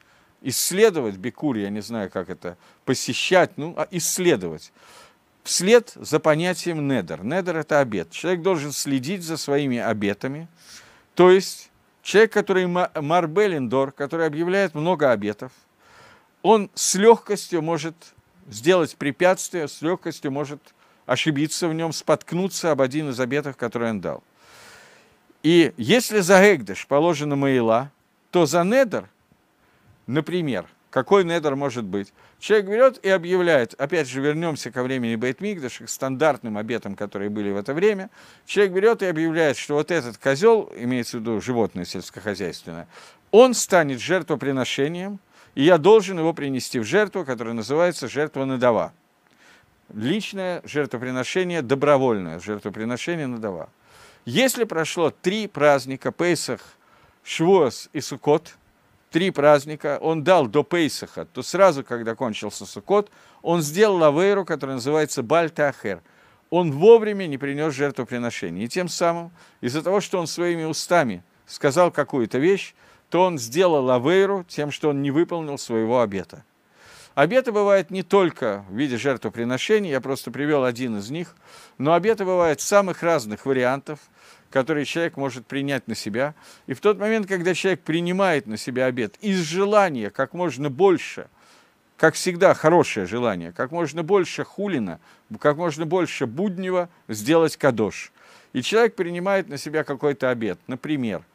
[SPEAKER 1] исследовать Бекур, я не знаю, как это, посещать, ну, а исследовать. Вслед за понятием недер. Недер – это обед. Человек должен следить за своими обетами. То есть человек, который Марбелиндор, который объявляет много обетов – он с легкостью может сделать препятствие, с легкостью может ошибиться в нем, споткнуться об один из обетов, который он дал. И если за Эгдыш положено Маила, то за Недер, например, какой Недер может быть? Человек берет и объявляет, опять же вернемся ко времени Бейтмигдаша, к стандартным обетам, которые были в это время. Человек берет и объявляет, что вот этот козел, имеется в виду животное сельскохозяйственное, он станет жертвоприношением – и я должен его принести в жертву, которая называется жертва надава. Личное жертвоприношение, добровольное жертвоприношение надава. Если прошло три праздника, Пейсах, Швуас и Сукот, три праздника, он дал до Пейсаха, то сразу, когда кончился Сукот, он сделал лавейру, которая называется Бальтахер. Он вовремя не принес жертвоприношение. И тем самым, из-за того, что он своими устами сказал какую-то вещь, то он сделал Авейру тем, что он не выполнил своего обета. Обеты бывают не только в виде жертвоприношений, я просто привел один из них, но обеты бывают самых разных вариантов, которые человек может принять на себя. И в тот момент, когда человек принимает на себя обет из желания как можно больше, как всегда, хорошее желание, как можно больше хулина, как можно больше буднего сделать кадош. И человек принимает на себя какой-то обет. Например –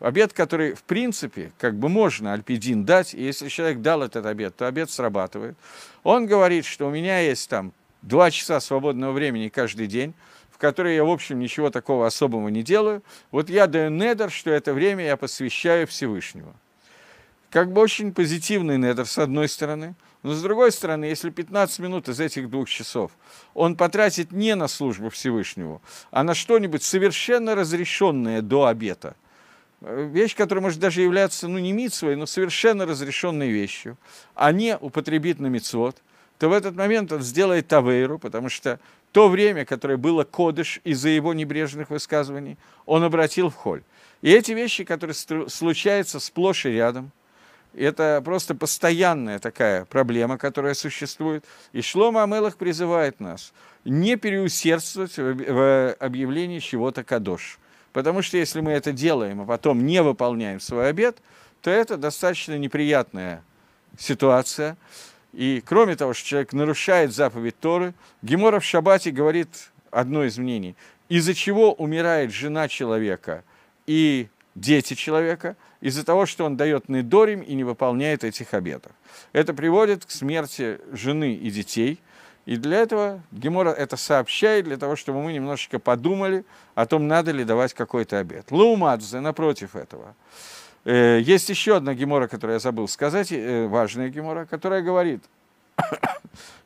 [SPEAKER 1] Обед, который, в принципе, как бы можно альпидин дать, и если человек дал этот обед, то обед срабатывает. Он говорит, что у меня есть там два часа свободного времени каждый день, в которые я, в общем, ничего такого особого не делаю. Вот я даю недер, что это время я посвящаю Всевышнему. Как бы очень позитивный недер, с одной стороны. Но, с другой стороны, если 15 минут из этих двух часов он потратит не на службу Всевышнего, а на что-нибудь совершенно разрешенное до обета – вещь, которая может даже являться, ну, не митцвой, но совершенно разрешенной вещью, а не употребит на мицвод, то в этот момент он сделает тавейру, потому что то время, которое было кодыш из-за его небрежных высказываний, он обратил в холь. И эти вещи, которые случаются сплошь и рядом, это просто постоянная такая проблема, которая существует. И Шлома Амелах призывает нас не переусердствовать в объявлении чего-то кадош. Потому что если мы это делаем, а потом не выполняем свой обед, то это достаточно неприятная ситуация. И кроме того, что человек нарушает заповедь Торы, Геморов в Шабате говорит одно из мнений, из-за чего умирает жена человека и дети человека, из-за того, что он дает недорим и не выполняет этих обетов. Это приводит к смерти жены и детей, и для этого Гемора это сообщает, для того, чтобы мы немножечко подумали о том, надо ли давать какой-то обед. Лаумадзе, напротив этого. Э, есть еще одна гемора, которую я забыл сказать, э, важная гемора, которая говорит,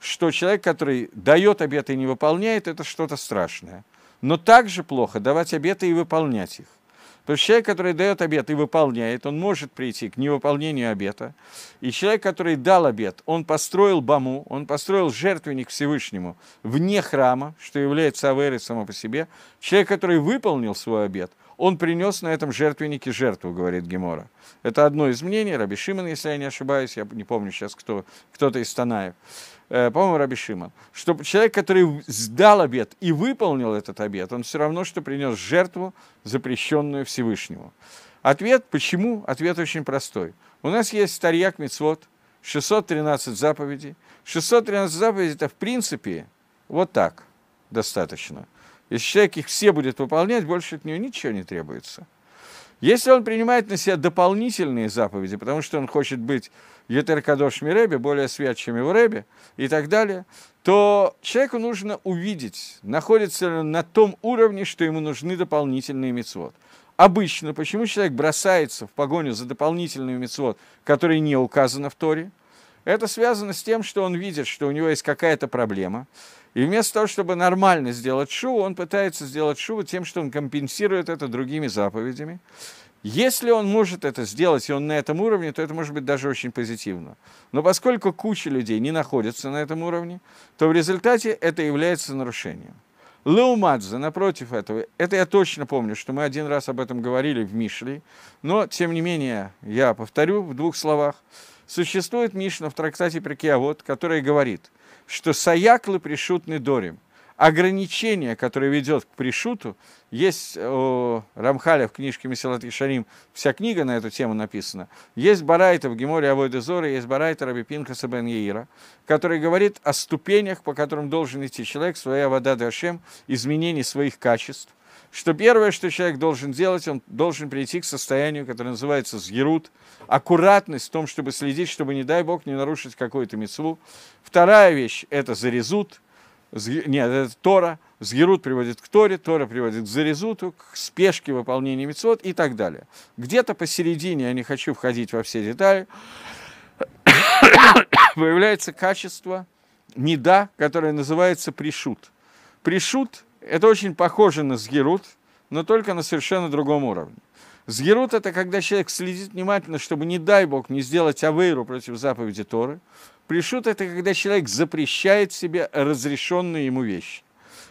[SPEAKER 1] что человек, который дает обеты и не выполняет, это что-то страшное. Но также плохо давать обеты и выполнять их. То что человек, который дает обет и выполняет, он может прийти к невыполнению обета. И человек, который дал обет, он построил баму, он построил жертвенник Всевышнему вне храма, что является аверой само по себе. Человек, который выполнил свой обет, он принес на этом жертвеннике жертву, говорит Гемора. Это одно из мнений, Раби Шимон, если я не ошибаюсь, я не помню сейчас, кто, кто-то из Танаев. Э, по-моему, Раби Шимон, что человек, который сдал обед и выполнил этот обед, он все равно, что принес жертву, запрещенную Всевышнему. Ответ почему? Ответ очень простой. У нас есть старьяк Мицвод, 613 заповедей. 613 заповедей – это, в принципе, вот так достаточно. Если человек их все будет выполнять, больше от него ничего не требуется – если он принимает на себя дополнительные заповеди, потому что он хочет быть Етер Кадош Миребе, более свят, чем его Ребе и так далее, то человеку нужно увидеть, находится ли он на том уровне, что ему нужны дополнительные мецвод. Обычно, почему человек бросается в погоню за дополнительными мецвод, которые не указаны в Торе, это связано с тем, что он видит, что у него есть какая-то проблема, и вместо того, чтобы нормально сделать шуву, он пытается сделать шуву тем, что он компенсирует это другими заповедями. Если он может это сделать, и он на этом уровне, то это может быть даже очень позитивно. Но поскольку куча людей не находится на этом уровне, то в результате это является нарушением. Леумадзе, напротив этого, это я точно помню, что мы один раз об этом говорили в Мишле, но, тем не менее, я повторю в двух словах. Существует Мишна в трактате Прикиавод, который говорит – что саяклы пришутны дорим. Ограничение, которое ведет к пришуту, есть э, у Рамхаля в книжке Месилат и Шарим, вся книга на эту тему написана. Есть Барайта в Геморе Авойда Зора, есть Барайта Раби Пинхаса Бен Яира, который говорит о ступенях, по которым должен идти человек, своя вода Дашем, изменение своих качеств, что первое, что человек должен делать, он должен прийти к состоянию, которое называется згерут, аккуратность в том, чтобы следить, чтобы, не дай бог, не нарушить какую-то мецву. Вторая вещь – это зарезут, нет, это Тора, Згерут приводит к Торе, Тора приводит к Зарезуту, к спешке выполнения мецвод и так далее. Где-то посередине, я не хочу входить во все детали, появляется качество, неда, которое называется пришут. Пришут – это очень похоже на сгерут, но только на совершенно другом уровне. Сгерут – это когда человек следит внимательно, чтобы, не дай бог, не сделать авейру против заповеди Торы. Пришут – это когда человек запрещает себе разрешенные ему вещи.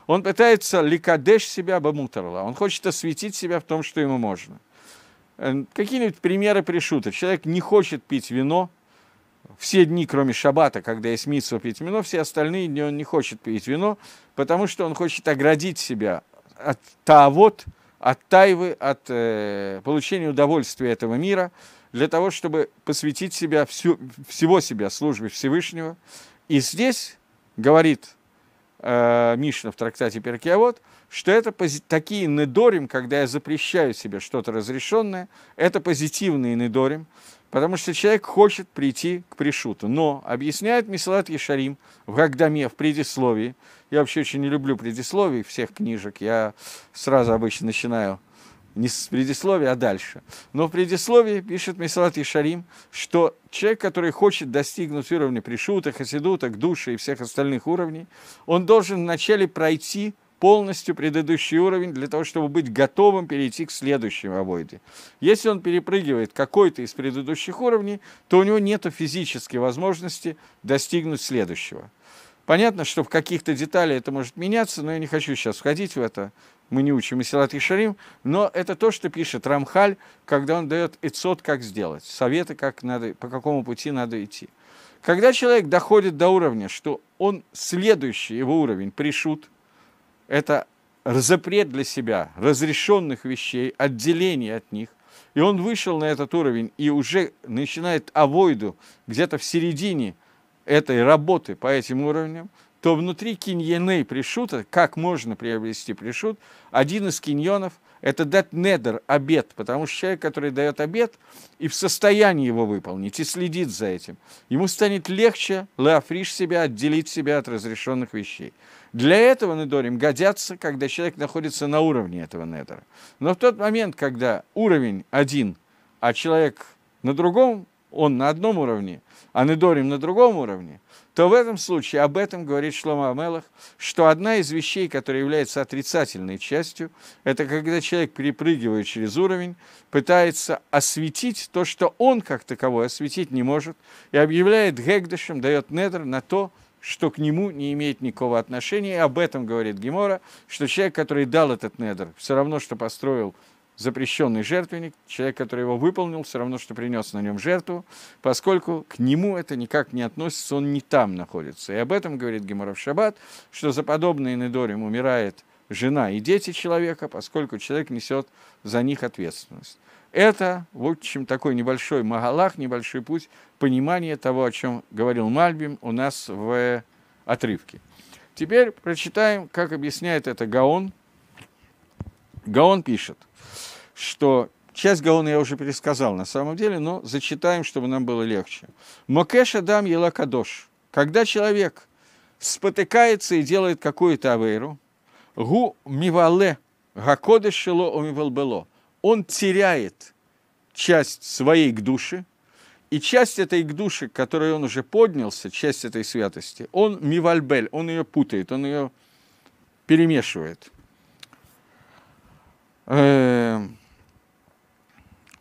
[SPEAKER 1] Он пытается ликадеш себя бамутерла, он хочет осветить себя в том, что ему можно. Э, какие-нибудь примеры пришутов. Человек не хочет пить вино, все дни, кроме шаббата, когда есть митсва пить вино, все остальные дни он не хочет пить вино, потому что он хочет оградить себя от тавод, от тайвы, от э, получения удовольствия этого мира, для того, чтобы посвятить себя, всю, всего себя службе Всевышнего. И здесь говорит э, Мишна в трактате Перкиавод, что это пози- такие недорим, когда я запрещаю себе что-то разрешенное, это позитивные недорим, Потому что человек хочет прийти к Пришуту. Но объясняет Мисалат Ешарим в Гагдаме, в предисловии. Я вообще очень не люблю предисловий всех книжек. Я сразу обычно начинаю не с предисловия, а дальше. Но в предисловии пишет Месалат Ишарим, что человек, который хочет достигнуть уровня пришута, хасидута, души и всех остальных уровней, он должен вначале пройти полностью предыдущий уровень для того, чтобы быть готовым перейти к следующему обойде. Если он перепрыгивает какой-то из предыдущих уровней, то у него нет физической возможности достигнуть следующего. Понятно, что в каких-то деталях это может меняться, но я не хочу сейчас входить в это. Мы не учим Исилат и Шарим, но это то, что пишет Рамхаль, когда он дает Эцот, как сделать, советы, как надо, по какому пути надо идти. Когда человек доходит до уровня, что он следующий его уровень пришут – это запрет для себя разрешенных вещей, отделение от них. И он вышел на этот уровень и уже начинает авойду где-то в середине этой работы по этим уровням, то внутри киньены пришута, как можно приобрести пришут, один из киньонов – это дать недер, обед, потому что человек, который дает обед и в состоянии его выполнить, и следит за этим, ему станет легче леофриш себя, отделить себя от разрешенных вещей. Для этого недорим годятся, когда человек находится на уровне этого недора. Но в тот момент, когда уровень один, а человек на другом, он на одном уровне, а недорим на другом уровне, то в этом случае об этом говорит Шлома Амелах, что одна из вещей, которая является отрицательной частью, это когда человек, перепрыгивая через уровень, пытается осветить то, что он как таковой осветить не может, и объявляет Гегдышем, дает недр на то, что к нему не имеет никакого отношения. И об этом говорит Гемора, что человек, который дал этот недр, все равно, что построил запрещенный жертвенник, человек, который его выполнил, все равно, что принес на нем жертву, поскольку к нему это никак не относится, он не там находится. И об этом говорит Геморов Шаббат, что за подобные недорим умирает жена и дети человека, поскольку человек несет за них ответственность. Это в общем, такой небольшой магалах, небольшой путь понимания того, о чем говорил Мальбим у нас в отрывке. Теперь прочитаем, как объясняет это Гаон. Гаон пишет, что часть Гаона я уже пересказал на самом деле, но зачитаем, чтобы нам было легче. Мокеша дам ела Когда человек спотыкается и делает какую-то авейру, гу мивале гакодешило умивал было он теряет часть своей к душе, и часть этой к душе, к которой он уже поднялся, часть этой святости, он мивальбель, он ее путает, он ее перемешивает. Э,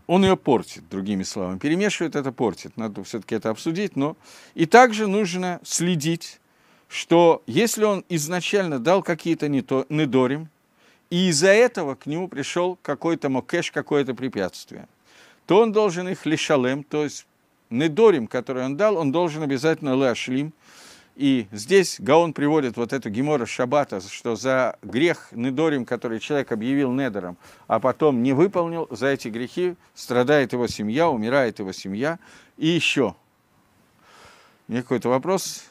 [SPEAKER 1] он ее портит, другими словами. Перемешивает это портит. Надо все-таки это обсудить. Но... И также нужно следить, что если он изначально дал какие-то недорим, и из-за этого к нему пришел какой-то мокеш, какое-то препятствие, то он должен их лишалем, то есть недорим, который он дал, он должен обязательно лашлим. И здесь Гаон приводит вот эту гемора Шабата, что за грех недорим, который человек объявил недором, а потом не выполнил, за эти грехи страдает его семья, умирает его семья. И еще. У меня какой-то вопрос?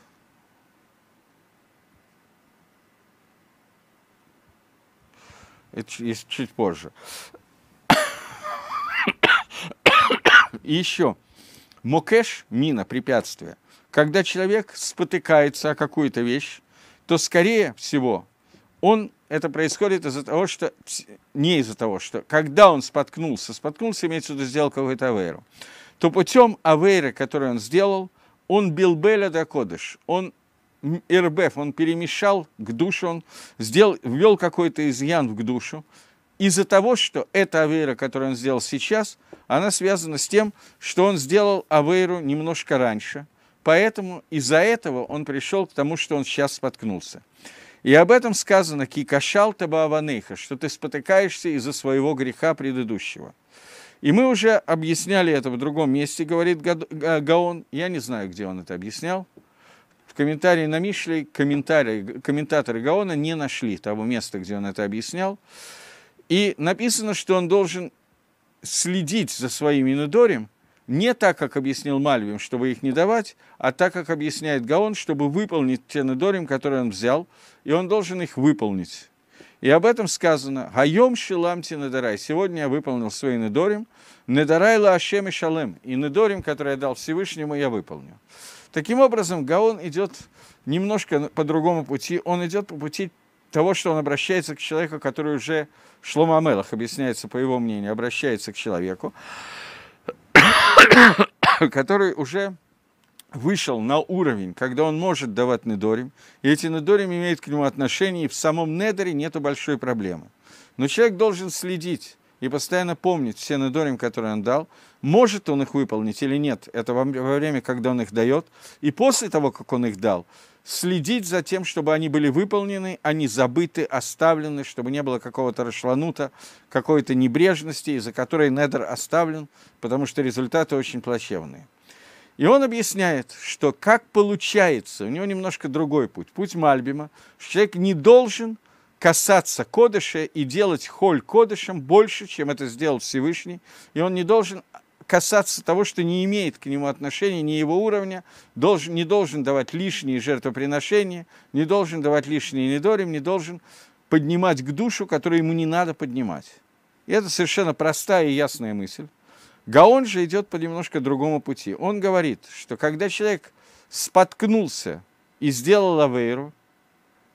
[SPEAKER 1] это чуть позже. И еще. Мокеш – мина, препятствие. Когда человек спотыкается о какую-то вещь, то, скорее всего, он это происходит из-за того, что... Не из-за того, что... Когда он споткнулся, споткнулся, имеется в виду, сделал какую-то аверу, то путем аверы, которую он сделал, он бил Беля до Кодыш, он РБФ он перемешал к душу, он сделал, ввел какой-то изъян к душу. Из-за того, что эта авейра, которую он сделал сейчас, она связана с тем, что он сделал авейру немножко раньше. Поэтому из-за этого он пришел к тому, что он сейчас споткнулся. И об этом сказано «Кикашал табааванейха», что ты спотыкаешься из-за своего греха предыдущего. И мы уже объясняли это в другом месте, говорит э, Гаон. Я не знаю, где он это объяснял. Комментарии на Мишле, комментарии, комментаторы Гаона не нашли того места, где он это объяснял. И написано, что он должен следить за своими инудорем, не так, как объяснил Мальвим, чтобы их не давать, а так, как объясняет Гаон, чтобы выполнить те недорим, которые он взял, и он должен их выполнить. И об этом сказано «Гайом шиламти недарай». Сегодня я выполнил свои недорим. Недарай ла ашем и шалем. И недорим, который я дал Всевышнему, я выполнил. Таким образом, Гаон идет немножко по другому пути. Он идет по пути того, что он обращается к человеку, который уже Шлома Амелах, объясняется, по его мнению, обращается к человеку, который уже вышел на уровень, когда он может давать недорим, и эти недорим имеют к нему отношение, и в самом недоре нет большой проблемы. Но человек должен следить и постоянно помнить все недорим, которые он дал, может он их выполнить или нет, это во время, когда он их дает, и после того, как он их дал, следить за тем, чтобы они были выполнены, они а забыты, оставлены, чтобы не было какого-то расшланута, какой-то небрежности, из-за которой недр оставлен, потому что результаты очень плачевные. И он объясняет, что как получается, у него немножко другой путь, путь Мальбима, человек не должен – касаться Кодыша и делать холь Кодышем больше, чем это сделал Всевышний. И он не должен касаться того, что не имеет к нему отношения, не его уровня, должен, не должен давать лишние жертвоприношения, не должен давать лишние недорим, не должен поднимать к душу, которую ему не надо поднимать. И это совершенно простая и ясная мысль. Гаон же идет по немножко другому пути. Он говорит, что когда человек споткнулся и сделал авейру,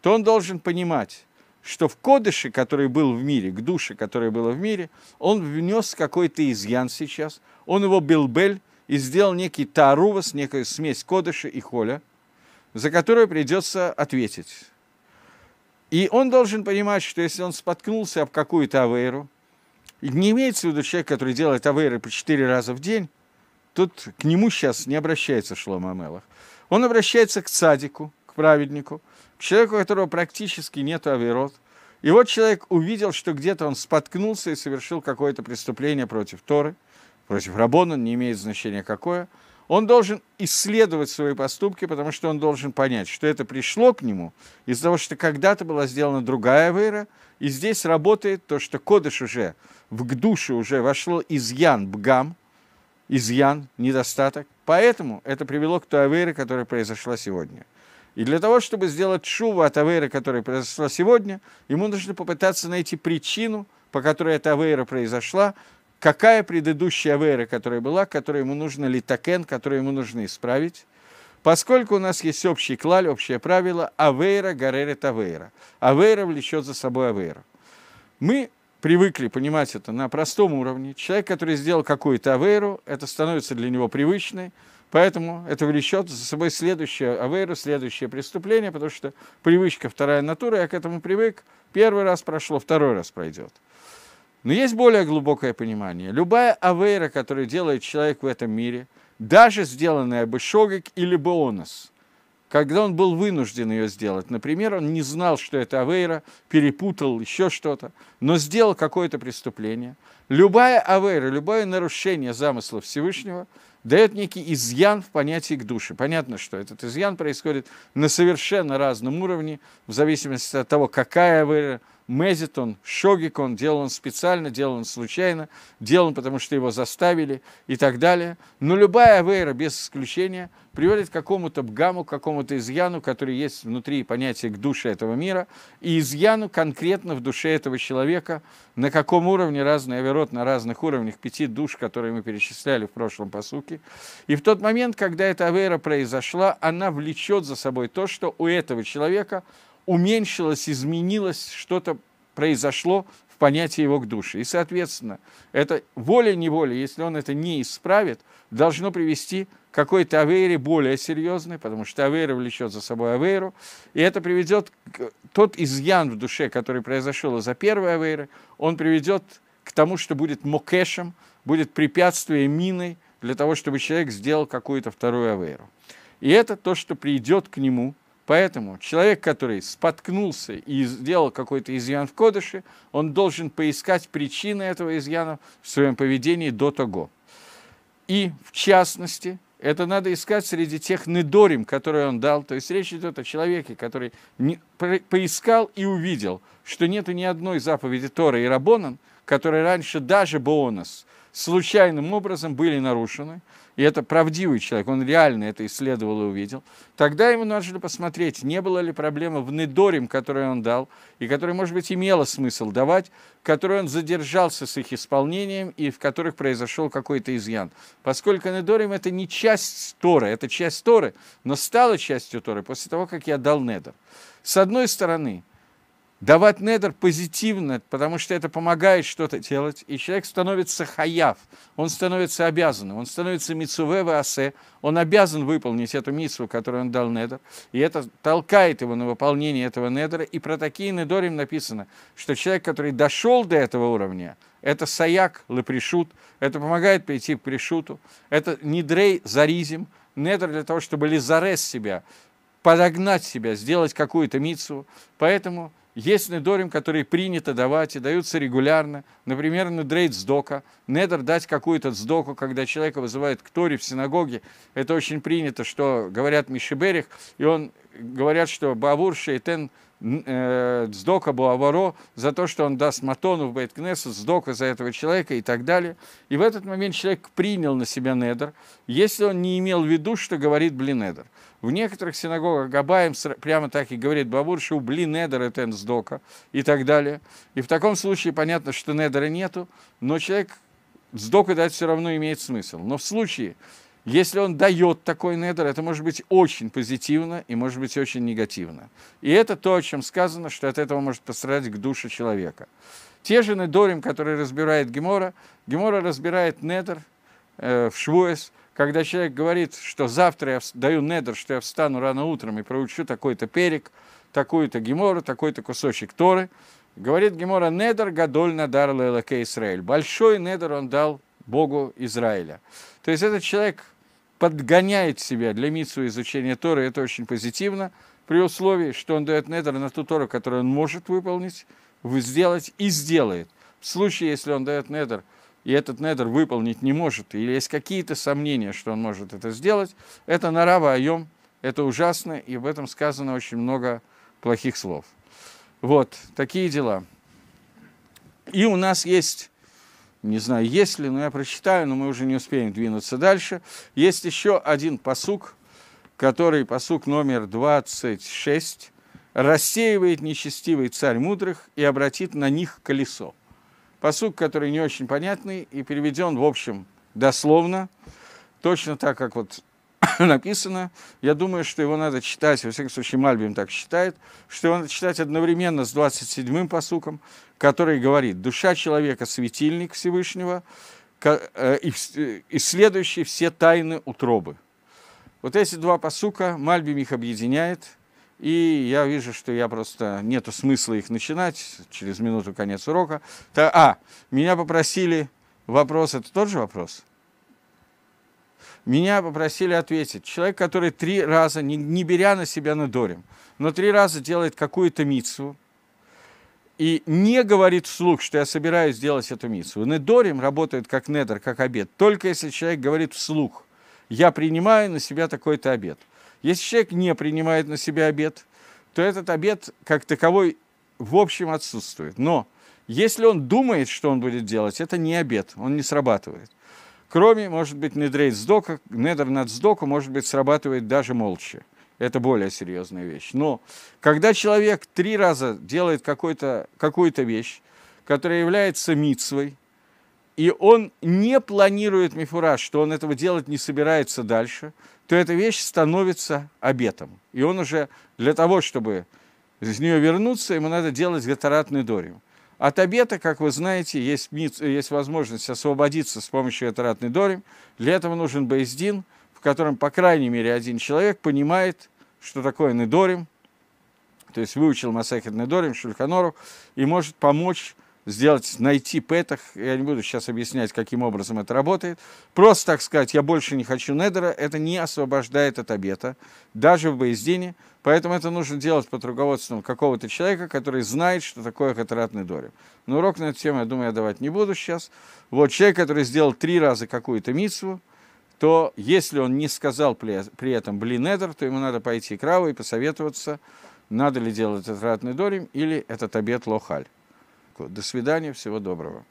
[SPEAKER 1] то он должен понимать, что в кодыше, который был в мире, к душе, которая была в мире, он внес какой-то изъян сейчас, он его билбель и сделал некий тарувас, некая смесь кодыша и холя, за которую придется ответить. И он должен понимать, что если он споткнулся об какую-то авейру, не имеется в виду человек, который делает авейры по четыре раза в день, тут к нему сейчас не обращается Шлома Амелах. Он обращается к цадику, к праведнику – человеку, у которого практически нет авирот, и вот человек увидел, что где-то он споткнулся и совершил какое-то преступление против Торы, против Рабона, не имеет значения какое, он должен исследовать свои поступки, потому что он должен понять, что это пришло к нему из-за того, что когда-то была сделана другая вера, и здесь работает то, что кодыш уже, в душу уже вошло изъян, бгам, изъян, недостаток. Поэтому это привело к той вере, которая произошла сегодня. И для того, чтобы сделать шуву от авейра, которая произошла сегодня, ему нужно попытаться найти причину, по которой эта авейра произошла, какая предыдущая авейра, которая была, которую ему нужно литакен, которую ему нужно исправить. Поскольку у нас есть общий клаль, общее правило, авейра гаререт авейра. Авейра влечет за собой авейру. Мы привыкли понимать это на простом уровне. Человек, который сделал какую-то авейру, это становится для него привычной. Поэтому это влечет за собой следующее авейру, следующее преступление, потому что привычка вторая натура, я к этому привык, первый раз прошло, второй раз пройдет. Но есть более глубокое понимание. Любая авейра, которую делает человек в этом мире, даже сделанная бы шогик или бы онос, когда он был вынужден ее сделать, например, он не знал, что это авейра, перепутал еще что-то, но сделал какое-то преступление, любая авейра, любое нарушение замысла Всевышнего – дает некий изъян в понятии к душе. Понятно, что этот изъян происходит на совершенно разном уровне, в зависимости от того, какая вы мезитон, шогикон, делал он специально, делал он случайно, делал он потому, что его заставили и так далее. Но любая авейра, без исключения, приводит к какому-то бгаму, к какому-то изъяну, который есть внутри понятия к душе этого мира, и изъяну конкретно в душе этого человека, на каком уровне разные аверот, на разных уровнях пяти душ, которые мы перечисляли в прошлом посуке. И в тот момент, когда эта авера произошла, она влечет за собой то, что у этого человека – уменьшилось, изменилось, что-то произошло в понятии его к душе. И, соответственно, это волей-неволей, если он это не исправит, должно привести к какой-то авере более серьезной, потому что авера влечет за собой аверу, и это приведет, к... тот изъян в душе, который произошел из-за первой аверы, он приведет к тому, что будет мокешем, будет препятствие, миной для того, чтобы человек сделал какую-то вторую аверу. И это то, что придет к нему – Поэтому человек, который споткнулся и сделал какой-то изъян в кодыше, он должен поискать причины этого изъяна в своем поведении до того. И, в частности, это надо искать среди тех недорим, которые он дал. То есть речь идет о человеке, который не, поискал и увидел, что нет ни одной заповеди Торы и Рабонан, которые раньше даже Боонос случайным образом были нарушены – и это правдивый человек, он реально это исследовал и увидел, тогда ему начали посмотреть, не было ли проблемы в недорим, который он дал, и который, может быть, имело смысл давать, который он задержался с их исполнением и в которых произошел какой-то изъян. Поскольку недорим – это не часть Торы, это часть Торы, но стала частью Торы после того, как я дал недор. С одной стороны – Давать недр позитивно, потому что это помогает что-то делать, и человек становится хаяв, он становится обязанным, он становится мицуве асе, он обязан выполнить эту мицу, которую он дал недр, и это толкает его на выполнение этого недра, и про такие недорим написано, что человек, который дошел до этого уровня, это саяк, лапришут, это помогает прийти к пришуту, это недрей заризим, недр для того, чтобы лизарез себя, подогнать себя, сделать какую-то мицу. Поэтому есть недорим, которые принято давать и даются регулярно. Например, недрейт сдока. Недр дать какую-то сдоку, когда человека вызывают к Торе в синагоге. Это очень принято, что говорят Мишеберех, и он говорят, что и тен Э, сдока Буаваро за то, что он даст Матону в Бейткнесу, Сдока за этого человека и так далее. И в этот момент человек принял на себя недер, если он не имел в виду, что говорит блин Блинедер. В некоторых синагогах Габаем прямо так и говорит Бабур, что блин Блинедер это Энсдока и так далее. И в таком случае понятно, что недера нету, но человек Сдока дать все равно имеет смысл. Но в случае, если он дает такой недр, это может быть очень позитивно и может быть очень негативно. И это то, о чем сказано, что от этого может пострадать к душе человека. Те же недорим, которые разбирает Гемора, Гемора разбирает недр э, в Швуэс, когда человек говорит, что завтра я даю недр, что я встану рано утром и проучу такой-то перек, такую-то Гемору, такой-то кусочек Торы, говорит Гемора, недр гадоль надар лэлэке Исраэль. Большой недр он дал Богу Израиля. То есть этот человек подгоняет себя для митсу изучения Торы, это очень позитивно, при условии, что он дает недер на ту Тору, которую он может выполнить, сделать и сделает. В случае, если он дает недер, и этот недер выполнить не может, или есть какие-то сомнения, что он может это сделать, это нарава айом, это ужасно, и в этом сказано очень много плохих слов. Вот, такие дела. И у нас есть не знаю, есть ли, но я прочитаю, но мы уже не успеем двинуться дальше. Есть еще один посук, который, посук номер 26, рассеивает нечестивый царь мудрых и обратит на них колесо. Посук, который не очень понятный и переведен, в общем, дословно, точно так, как вот написано, я думаю, что его надо читать, во всяком случае Мальбим так считает, что его надо читать одновременно с 27-м посуком, который говорит «Душа человека – светильник Всевышнего, э, э, исследующий все тайны утробы». Вот эти два посука Мальбим их объединяет, и я вижу, что я просто нету смысла их начинать, через минуту конец урока. А, меня попросили вопрос, это тот же вопрос – меня попросили ответить. Человек, который три раза, не, не беря на себя надорим, но три раза делает какую-то мицу и не говорит вслух, что я собираюсь сделать эту мицу. Недорим работает как недер, как обед, только если человек говорит вслух, я принимаю на себя такой-то обед. Если человек не принимает на себя обед, то этот обед как таковой в общем отсутствует. Но если он думает, что он будет делать, это не обед, он не срабатывает. Кроме, может быть, недрейт сдока, недр над сдоку, может быть, срабатывает даже молча. Это более серьезная вещь. Но когда человек три раза делает какую-то какую вещь, которая является мицвой, и он не планирует мифураж, что он этого делать не собирается дальше, то эта вещь становится обетом. И он уже для того, чтобы из нее вернуться, ему надо делать гатаратный дорим. От обета, как вы знаете, есть, есть возможность освободиться с помощью этратной доли. Для этого нужен Бейздин, в котором, по крайней мере, один человек понимает, что такое недорим, то есть выучил Масахет Недорим, Шульханору, и может помочь сделать, найти пэтах. Я не буду сейчас объяснять, каким образом это работает. Просто, так сказать, я больше не хочу недера, это не освобождает от обета, даже в Боездине. Поэтому это нужно делать под руководством какого-то человека, который знает, что такое хатратный дорим. Но урок на эту тему, я думаю, я давать не буду сейчас. Вот человек, который сделал три раза какую-то митсву, то если он не сказал при этом блин Недер то ему надо пойти к Раву и посоветоваться, надо ли делать этот ратный дорим или этот обед лохаль. До свидания, всего доброго.